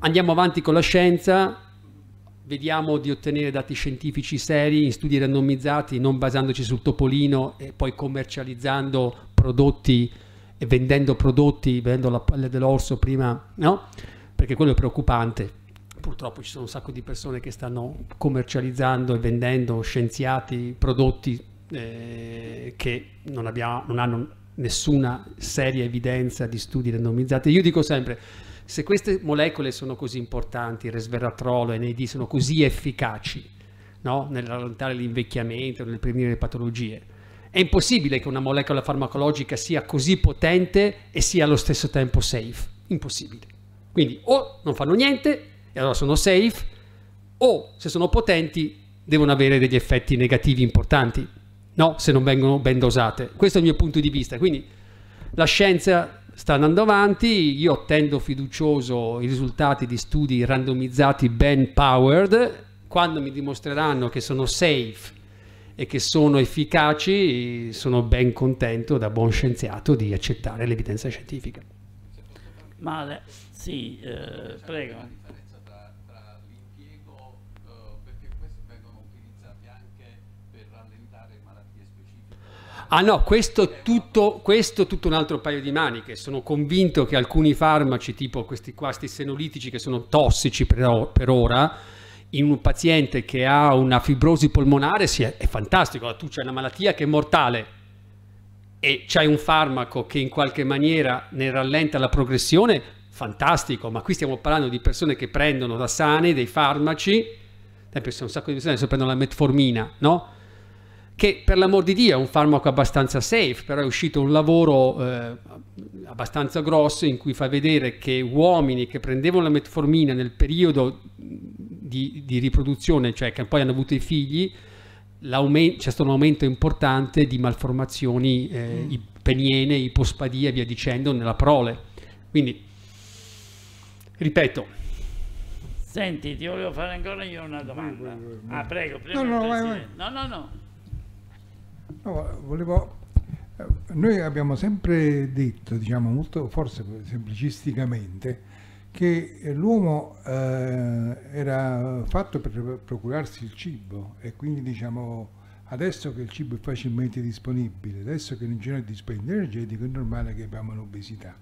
Andiamo avanti con la scienza, vediamo di ottenere dati scientifici seri in studi randomizzati, non basandoci sul topolino e poi commercializzando prodotti e vendendo prodotti, vendendo la pelle dell'orso prima, no? Perché quello è preoccupante. Purtroppo ci sono un sacco di persone che stanno commercializzando e vendendo scienziati, prodotti eh, che non, abbiamo, non hanno nessuna seria evidenza di studi randomizzati. Io dico sempre, se queste molecole sono così importanti, resveratrolo e NAD sono così efficaci no? nel rallentare l'invecchiamento, nel prevenire le patologie, è impossibile che una molecola farmacologica sia così potente e sia allo stesso tempo safe. Impossibile. Quindi o non fanno niente e allora sono safe, o se sono potenti devono avere degli effetti negativi importanti, no? Se non vengono ben dosate. Questo è il mio punto di vista. Quindi la scienza sta andando avanti, io attendo fiducioso i risultati di studi randomizzati ben powered, quando mi dimostreranno che sono safe e che sono efficaci, sono ben contento da buon scienziato di accettare l'evidenza scientifica. Male, sì, eh, prego. Ah no, questo tutto, questo tutto un altro paio di maniche. Sono convinto che alcuni farmaci, tipo questi qua, questi senolitici che sono tossici per, per ora, in un paziente che ha una fibrosi polmonare sì, è, fantastico, tu c'hai una malattia che è mortale e c'hai un farmaco che in qualche maniera ne rallenta la progressione, fantastico, ma qui stiamo parlando di persone che prendono da sane dei farmaci, per esempio un sacco di persone adesso prendono la metformina, no? che per l'amor di Dio è un farmaco abbastanza safe, però è uscito un lavoro eh, abbastanza grosso in cui fa vedere che uomini che prendevano la metformina nel periodo di, di riproduzione, cioè che poi hanno avuto i figli, c'è stato un aumento importante di malformazioni eh, mm. peniene, ipospadia e via dicendo nella prole. Quindi, ripeto, Senti, ti volevo fare ancora io una domanda. Ah, prego, prego. No, no, vai, vai. no, no, no. No, volevo... Eh, noi abbiamo sempre detto, diciamo molto, forse semplicisticamente, che l'uomo eh, era fatto per procurarsi il cibo e quindi diciamo adesso che il cibo è facilmente disponibile, adesso che non c'è il dispendio energetico è normale che abbiamo l'obesità.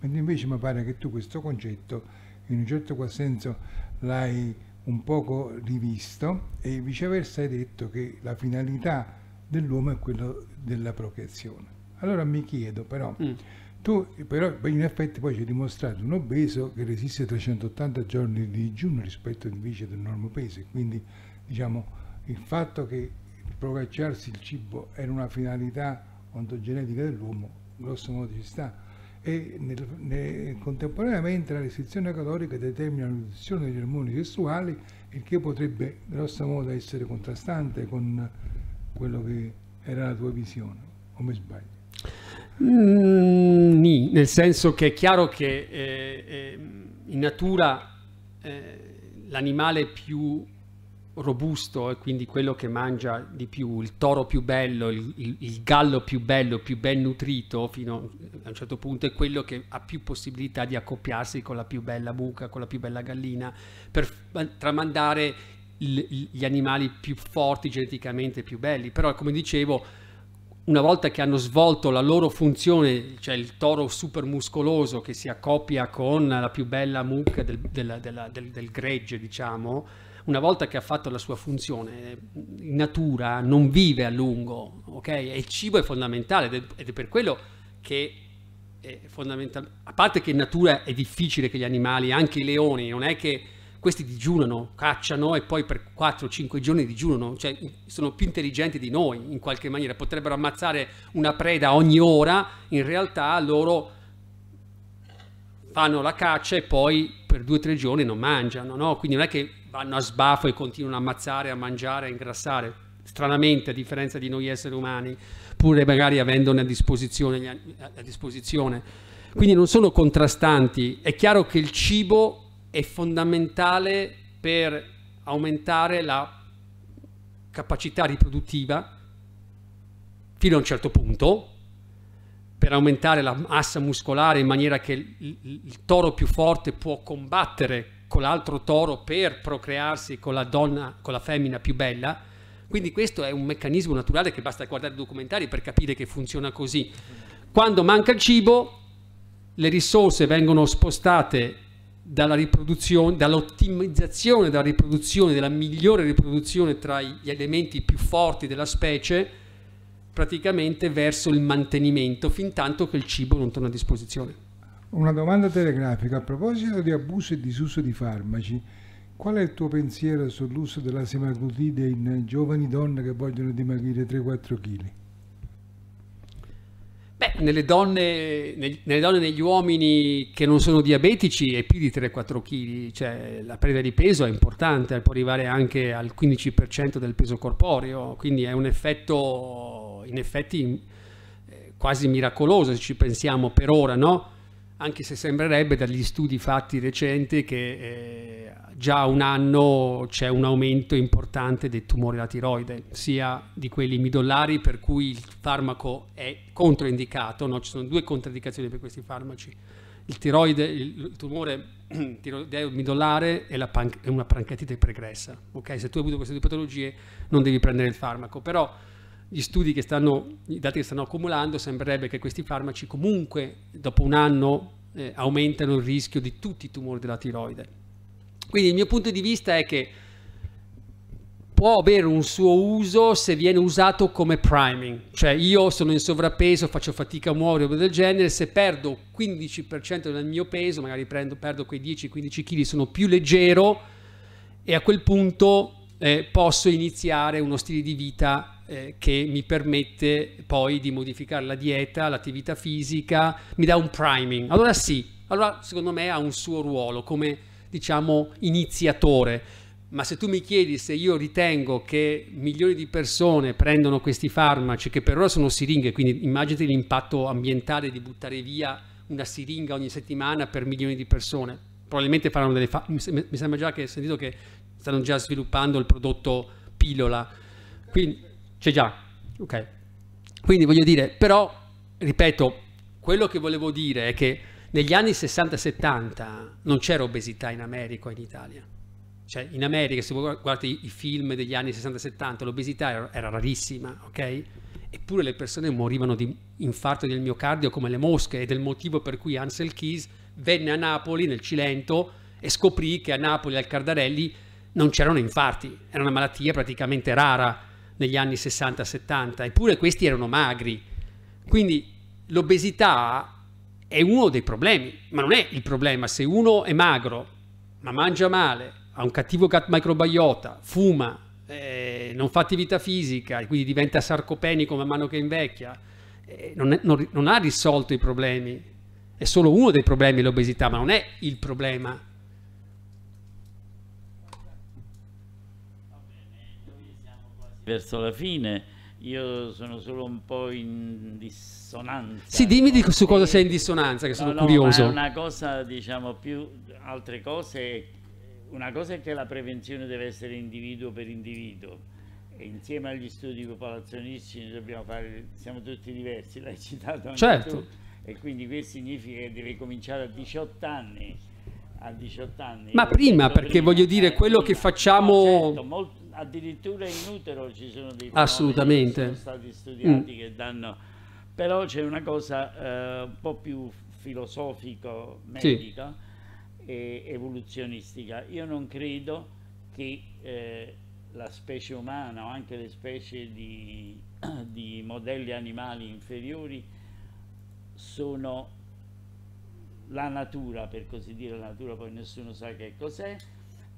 Mentre invece mi pare che tu questo concetto in un certo qual senso l'hai un poco rivisto e viceversa hai detto che la finalità dell'uomo è quello della procreazione. Allora mi chiedo però, mm. tu però in effetti poi ci hai dimostrato un obeso che resiste 380 giorni di digiuno rispetto invece del normo peso, quindi diciamo il fatto che procacciarsi il cibo era una finalità ontogenetica dell'uomo, grosso modo ci sta, e nel, nel, contemporaneamente la restrizione calorica determina la nutrizione degli ormoni sessuali, il che potrebbe grosso modo essere contrastante con quello che era la tua visione, o mi sbaglio? Mm, nì, nel senso che è chiaro che eh, eh, in natura eh, l'animale più robusto e eh, quindi quello che mangia di più, il toro più bello, il, il, il, gallo più bello, più ben nutrito fino a un certo punto è quello che ha più possibilità di accoppiarsi con la più bella buca, con la più bella gallina per tramandare gli animali più forti geneticamente, più belli, però come dicevo una volta che hanno svolto la loro funzione, cioè il toro super muscoloso che si accoppia con la più bella mucca del, della, della, del, del gregge, diciamo, una volta che ha fatto la sua funzione, in natura non vive a lungo, ok? E il cibo è fondamentale ed è per quello che è fondamentale, a parte che in natura è difficile che gli animali, anche i leoni, non è che questi digiunano, cacciano e poi per 4-5 giorni digiunano, cioè sono più intelligenti di noi in qualche maniera, potrebbero ammazzare una preda ogni ora, in realtà loro fanno la caccia e poi per 2-3 giorni non mangiano, no? quindi non è che vanno a sbaffo e continuano a ammazzare, a mangiare, a ingrassare, stranamente a differenza di noi esseri umani, pure magari avendone a disposizione. A disposizione. Quindi non sono contrastanti, è chiaro che il cibo è fondamentale per aumentare la capacità riproduttiva fino a un certo punto per aumentare la massa muscolare in maniera che il, il toro più forte può combattere con l'altro toro per procrearsi con la donna, con la femmina più bella. Quindi questo è un meccanismo naturale che basta guardare i documentari per capire che funziona così. Quando manca il cibo, le risorse vengono spostate dalla riproduzione, dall'ottimizzazione della riproduzione, della migliore riproduzione tra gli elementi più forti della specie, praticamente verso il mantenimento, fin tanto che il cibo non torna a disposizione. Una domanda telegrafica a proposito di abuso e disuso di farmaci. Qual è il tuo pensiero sull'uso della semaglutide in giovani donne che vogliono dimagrire 3-4 kg? Beh, nelle donne, nelle donne, negli uomini che non sono diabetici è più di 3-4 kg, cioè la perdita di peso è importante, può arrivare anche al 15% del peso corporeo, quindi è un effetto in effetti eh, quasi miracoloso se ci pensiamo per ora, no? anche se sembrerebbe dagli studi fatti recenti che eh, già un anno c'è un aumento importante dei tumori alla tiroide, sia di quelli midollari per cui il farmaco è controindicato, no? ci sono due controindicazioni per questi farmaci, il, tiroide, il tumore tiroideo midollare è, è, una pancreatite pregressa, okay? se tu hai avuto queste due patologie non devi prendere il farmaco, però gli studi che stanno, i dati che stanno accumulando, sembrerebbe che questi farmaci comunque dopo un anno eh, aumentano il rischio di tutti i tumori della tiroide. Quindi il mio punto di vista è che può avere un suo uso se viene usato come priming, cioè io sono in sovrappeso, faccio fatica a muovere o del genere, se perdo 15% del mio peso, magari prendo, perdo quei 10-15 kg, sono più leggero e a quel punto eh, posso iniziare uno stile di vita eh, che mi permette poi di modificare la dieta, l'attività fisica, mi dà un priming. Allora sì, allora secondo me ha un suo ruolo come diciamo iniziatore. Ma se tu mi chiedi se io ritengo che milioni di persone prendono questi farmaci, che per ora sono siringhe, quindi immaginate l'impatto ambientale di buttare via una siringa ogni settimana per milioni di persone, probabilmente faranno delle fa- mi sembra già che hai sentito che stanno già sviluppando il prodotto pillola, quindi c'è già, ok. Quindi voglio dire, però, ripeto, quello che volevo dire è che negli anni 60-70 non c'era obesità in America o in Italia. Cioè, in America, se voi guardate i film degli anni 60-70, l'obesità era, era, rarissima, ok? Eppure le persone morivano di infarto del miocardio come le mosche ed è il motivo per cui Ansel Keys venne a Napoli, nel Cilento, e scoprì che a Napoli, al Cardarelli, non c'erano infarti, era una malattia praticamente rara negli anni 60-70, eppure questi erano magri. Quindi l'obesità è uno dei problemi, ma non è il problema se uno è magro, ma mangia male, ha un cattivo microbiota, fuma, eh, non fa attività fisica e quindi diventa sarcopenico man mano che invecchia, eh, non, è, non, non ha risolto i problemi. È solo uno dei problemi l'obesità, ma non è il problema. verso la fine. Io sono solo un po' in dissonanza. Sì, dimmi di, su cosa sei in dissonanza, che sono no, no, curioso. Ma una cosa, diciamo, più altre cose. Una cosa è che la prevenzione deve essere individuo per individuo. E insieme agli studi popolazionistici dobbiamo fare, siamo tutti diversi, l'hai citato anche certo. tu. E quindi questo significa che deve cominciare a 18 anni. A 18 anni. Ma prima, certo, perché prima, voglio dire, eh, quello prima. che facciamo... No, certo, molto, addirittura in utero ci sono dei assolutamente che sono stati studiati mm. che danno però c'è una cosa eh, un po' più filosofico medica sì. e evoluzionistica io non credo che eh, la specie umana o anche le specie di, di modelli animali inferiori sono la natura per così dire la natura poi nessuno sa che cos'è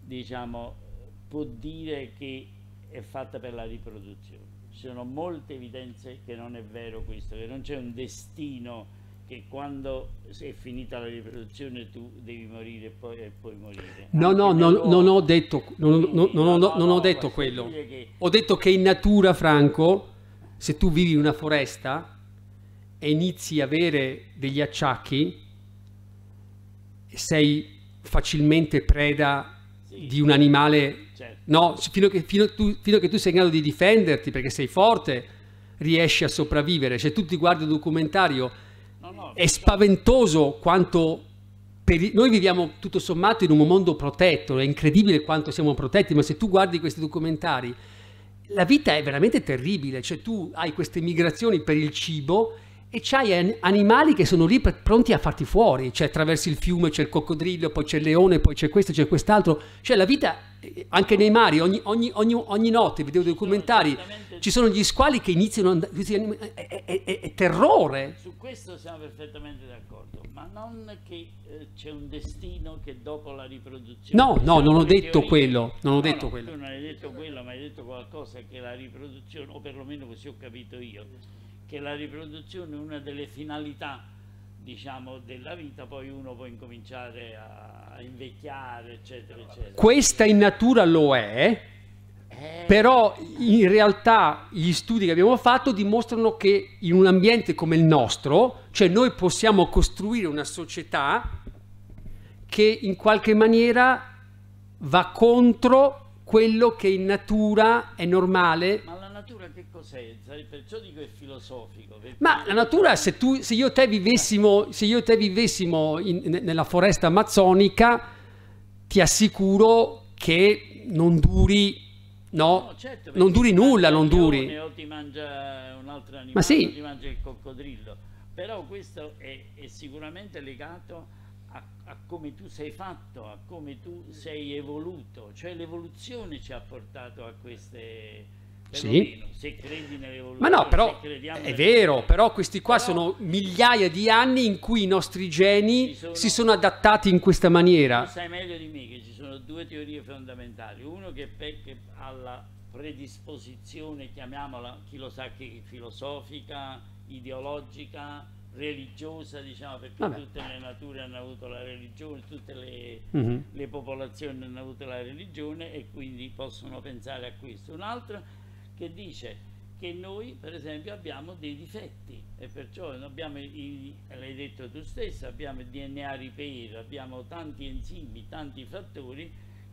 diciamo può dire che è fatta per la riproduzione. Ci sono molte evidenze che non è vero questo, che non c'è un destino che quando è finita la riproduzione tu devi morire e poi, e poi morire. No, no, no non ho detto, non, non, non, no, non ho detto quello. Che... Ho detto che in natura, Franco, se tu vivi in una foresta e inizi a avere degli acciacchi, sei facilmente preda sì, di un animale, certo. no? Fino che, fino, tu, fino che, tu, sei in grado di difenderti perché sei forte, riesci a sopravvivere. Cioè, tu ti guardi un documentario, no, no, è spaventoso quanto... Per... Noi viviamo tutto sommato in un mondo protetto, è incredibile quanto siamo protetti, ma se tu guardi questi documentari, la vita è veramente terribile, cioè tu hai queste migrazioni per il cibo e c'hai animali che sono lì pronti a farti fuori, cioè attraverso il fiume c'è il coccodrillo, poi c'è il leone, poi c'è questo, c'è quest'altro, cioè la vita eh, anche nei mari, ogni, ogni, ogni, ogni notte, vedevo dei documentari, ci sono gli squali che iniziano, and- è, è, è, è, terrore. Su questo siamo perfettamente d'accordo, ma non che eh, c'è un destino che dopo la riproduzione... No, no, non ho detto teorie. quello, non ho no, detto no, quello. Tu non hai detto quello, ma hai detto qualcosa che la riproduzione, o perlomeno così ho capito io che la riproduzione è una delle finalità diciamo, della vita, poi uno può incominciare a, invecchiare, eccetera, eccetera. Questa in natura lo è, eh. però in realtà gli studi che abbiamo fatto dimostrano che in un ambiente come il nostro, cioè noi possiamo costruire una società che in qualche maniera va contro quello che in natura è normale Ma Marco perciò dico è filosofico. Ma la natura, se, tu, se io e te vivessimo, se io te vivessimo in, nella foresta amazzonica, ti assicuro che non duri No, no certo, non duri nulla, non duri. o ti mangia un altro animale, Ma sì. ti mangia il coccodrillo. Però questo è, è sicuramente legato a, a, come tu sei fatto, a come tu sei evoluto. Cioè l'evoluzione ci ha portato a queste sì. Ma no, però è vero, però questi qua però, sono migliaia di anni in cui i nostri geni sono, si sono adattati in questa maniera. Tu sai meglio di me che ci sono due teorie fondamentali, uno che pecca alla predisposizione, chiamiamola, chi lo sa che filosofica, ideologica, religiosa, diciamo, perché Vabbè. tutte le nature hanno avuto la religione, tutte le, mm-hmm. le popolazioni hanno avuto la religione e quindi possono pensare a questo. Un'altra che dice che noi per esempio abbiamo dei difetti e perciò abbiamo, l'hai detto tu stessa, abbiamo il DNA repair, abbiamo tanti enzimi, tanti fattori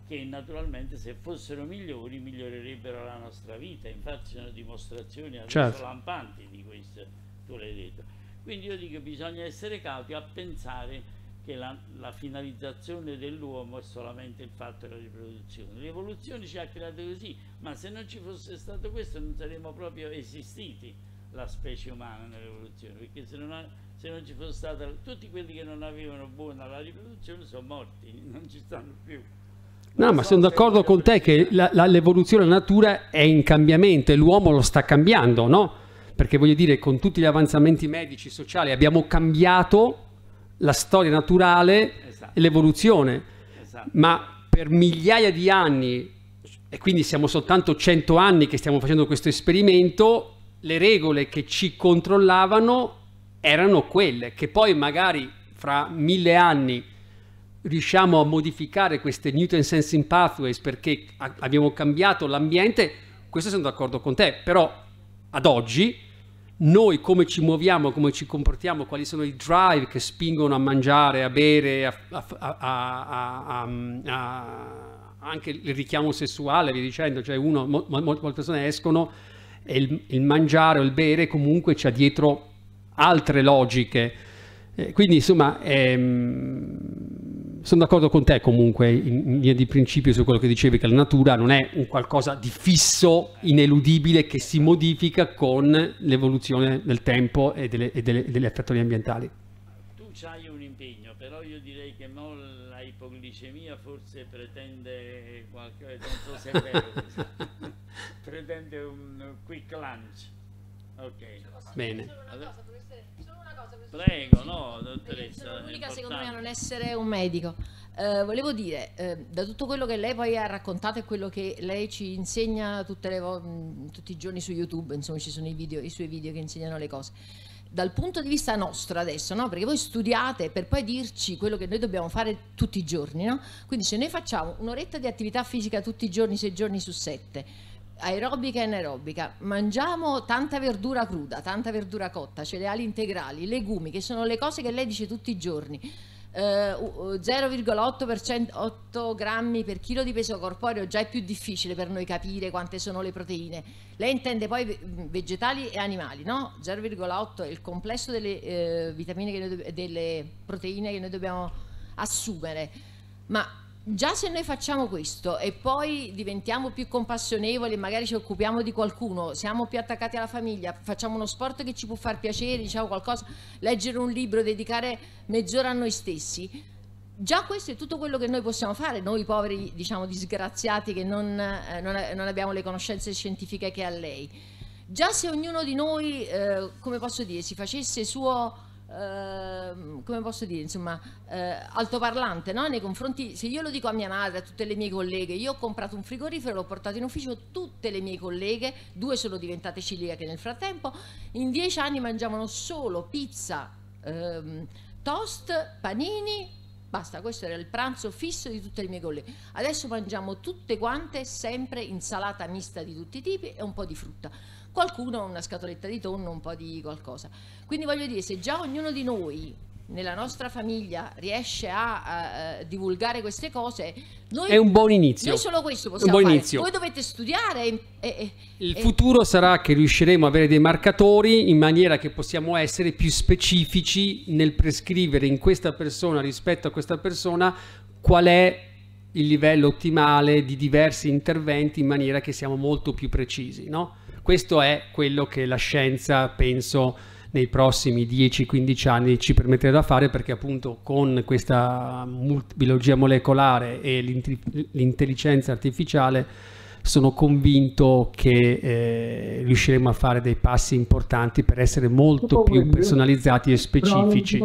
che naturalmente se fossero migliori migliorerebbero la nostra vita, infatti sono dimostrazioni adesso certo. lampanti di questo, tu l'hai detto. Quindi io dico bisogna essere cauti a pensare che la, la finalizzazione dell'uomo è solamente il fatto della riproduzione. L'evoluzione ci ha creato così, ma se non ci fosse stato questo non saremmo proprio esistiti la specie umana nell'evoluzione, perché se non, ha, se non, ci fosse stata tutti quelli che non avevano buona la riproduzione sono morti, non ci stanno più. No, ma sono d'accordo con te che l'evoluzione della natura è in cambiamento e l'uomo lo sta cambiando, no? Perché voglio dire, con tutti gli avanzamenti medici, sociali, abbiamo cambiato la storia naturale esatto. e l'evoluzione, esatto. ma per migliaia di anni, e quindi siamo soltanto 100 anni che stiamo facendo questo esperimento, le regole che ci controllavano erano quelle, che poi magari fra mille anni riusciamo a modificare queste Newton Sensing Pathways perché abbiamo cambiato l'ambiente, questo sono d'accordo con te, però ad oggi noi come ci muoviamo, come ci comportiamo, quali sono i drive che spingono a mangiare, a bere, a, a, mm, a, anche il richiamo sessuale, vi dicendo, cioè uno, mo, mo, molte persone escono e il, il, mangiare o il bere comunque c'ha dietro altre logiche. Eh, quindi insomma... Ehm, sono d'accordo con te comunque in linea di principio su quello che dicevi che la natura non è un qualcosa di fisso, ineludibile che si modifica con l'evoluzione del tempo e, delle, e delle, degli effettori ambientali. Tu hai un impegno, però io direi che mo la ipoglicemia forse pretende qualche non so se è vero, pretende un quick lunch. Ok. Bene. Allora... Prego, no, dottoressa. L'unica secondo me a non essere un medico. Eh, volevo dire, eh, da tutto quello che lei poi ha raccontato e quello che lei ci insegna tutti i giorni su YouTube, insomma ci sono i, video, i suoi video che insegnano le cose dal punto di vista nostro adesso, no? perché voi studiate per poi dirci quello che noi dobbiamo fare tutti i giorni, no? quindi se noi facciamo un'oretta di attività fisica tutti i giorni, sei giorni su sette, aerobica e anaerobica, mangiamo tanta verdura cruda, tanta verdura cotta, cereali integrali, legumi, che sono le cose che lei dice tutti i giorni. Eh, 0,8 grammi per chilo di peso corporeo già è più difficile per noi capire quante sono le proteine. Lei intende poi vegetali e animali, no? 0,8 è il complesso delle eh, vitamine che noi, delle proteine che noi dobbiamo assumere. Ma Già se noi facciamo questo e poi diventiamo più compassionevoli, magari ci occupiamo di qualcuno, siamo più attaccati alla famiglia, facciamo uno sport che ci può far piacere, diciamo qualcosa, leggere un libro, dedicare mezz'ora a noi stessi, già questo è tutto quello che noi possiamo fare, noi poveri, diciamo, disgraziati che non, eh, non, eh, non abbiamo le conoscenze scientifiche che ha lei. Già se ognuno di noi, eh, come posso dire, si facesse suo Ehm, come posso dire, insomma, uh, altoparlante no? nei confronti, se io lo dico a mia madre, a tutte le mie colleghe, io ho comprato un frigorifero, l'ho portato in ufficio, tutte le mie colleghe, due sono diventate ciliegie nel frattempo, in dieci anni mangiavano solo pizza, uh, toast, panini, basta, questo era il pranzo fisso di tutte le mie colleghe. Adesso mangiamo tutte quante sempre insalata mista di tutti i tipi e un po' di frutta qualcuno una scatoletta di tonno, un po' di qualcosa. Quindi voglio dire, se già ognuno di noi nella nostra famiglia riesce a, a, a divulgare queste cose, noi, è un buon inizio. non solo questo possiamo fare. Inizio. Voi dovete studiare. E, e, Il e... futuro sarà che riusciremo a avere dei marcatori in maniera che possiamo essere più specifici nel prescrivere in questa persona rispetto a questa persona qual è il livello ottimale di diversi interventi in maniera che siamo molto più precisi, no? Questo è quello che la scienza, penso, nei prossimi 10-15 anni ci permetterà di fare perché appunto con questa biologia molecolare e l'intelligenza artificiale sono convinto che eh, riusciremo a fare dei passi importanti per essere molto più personalizzati e specifici.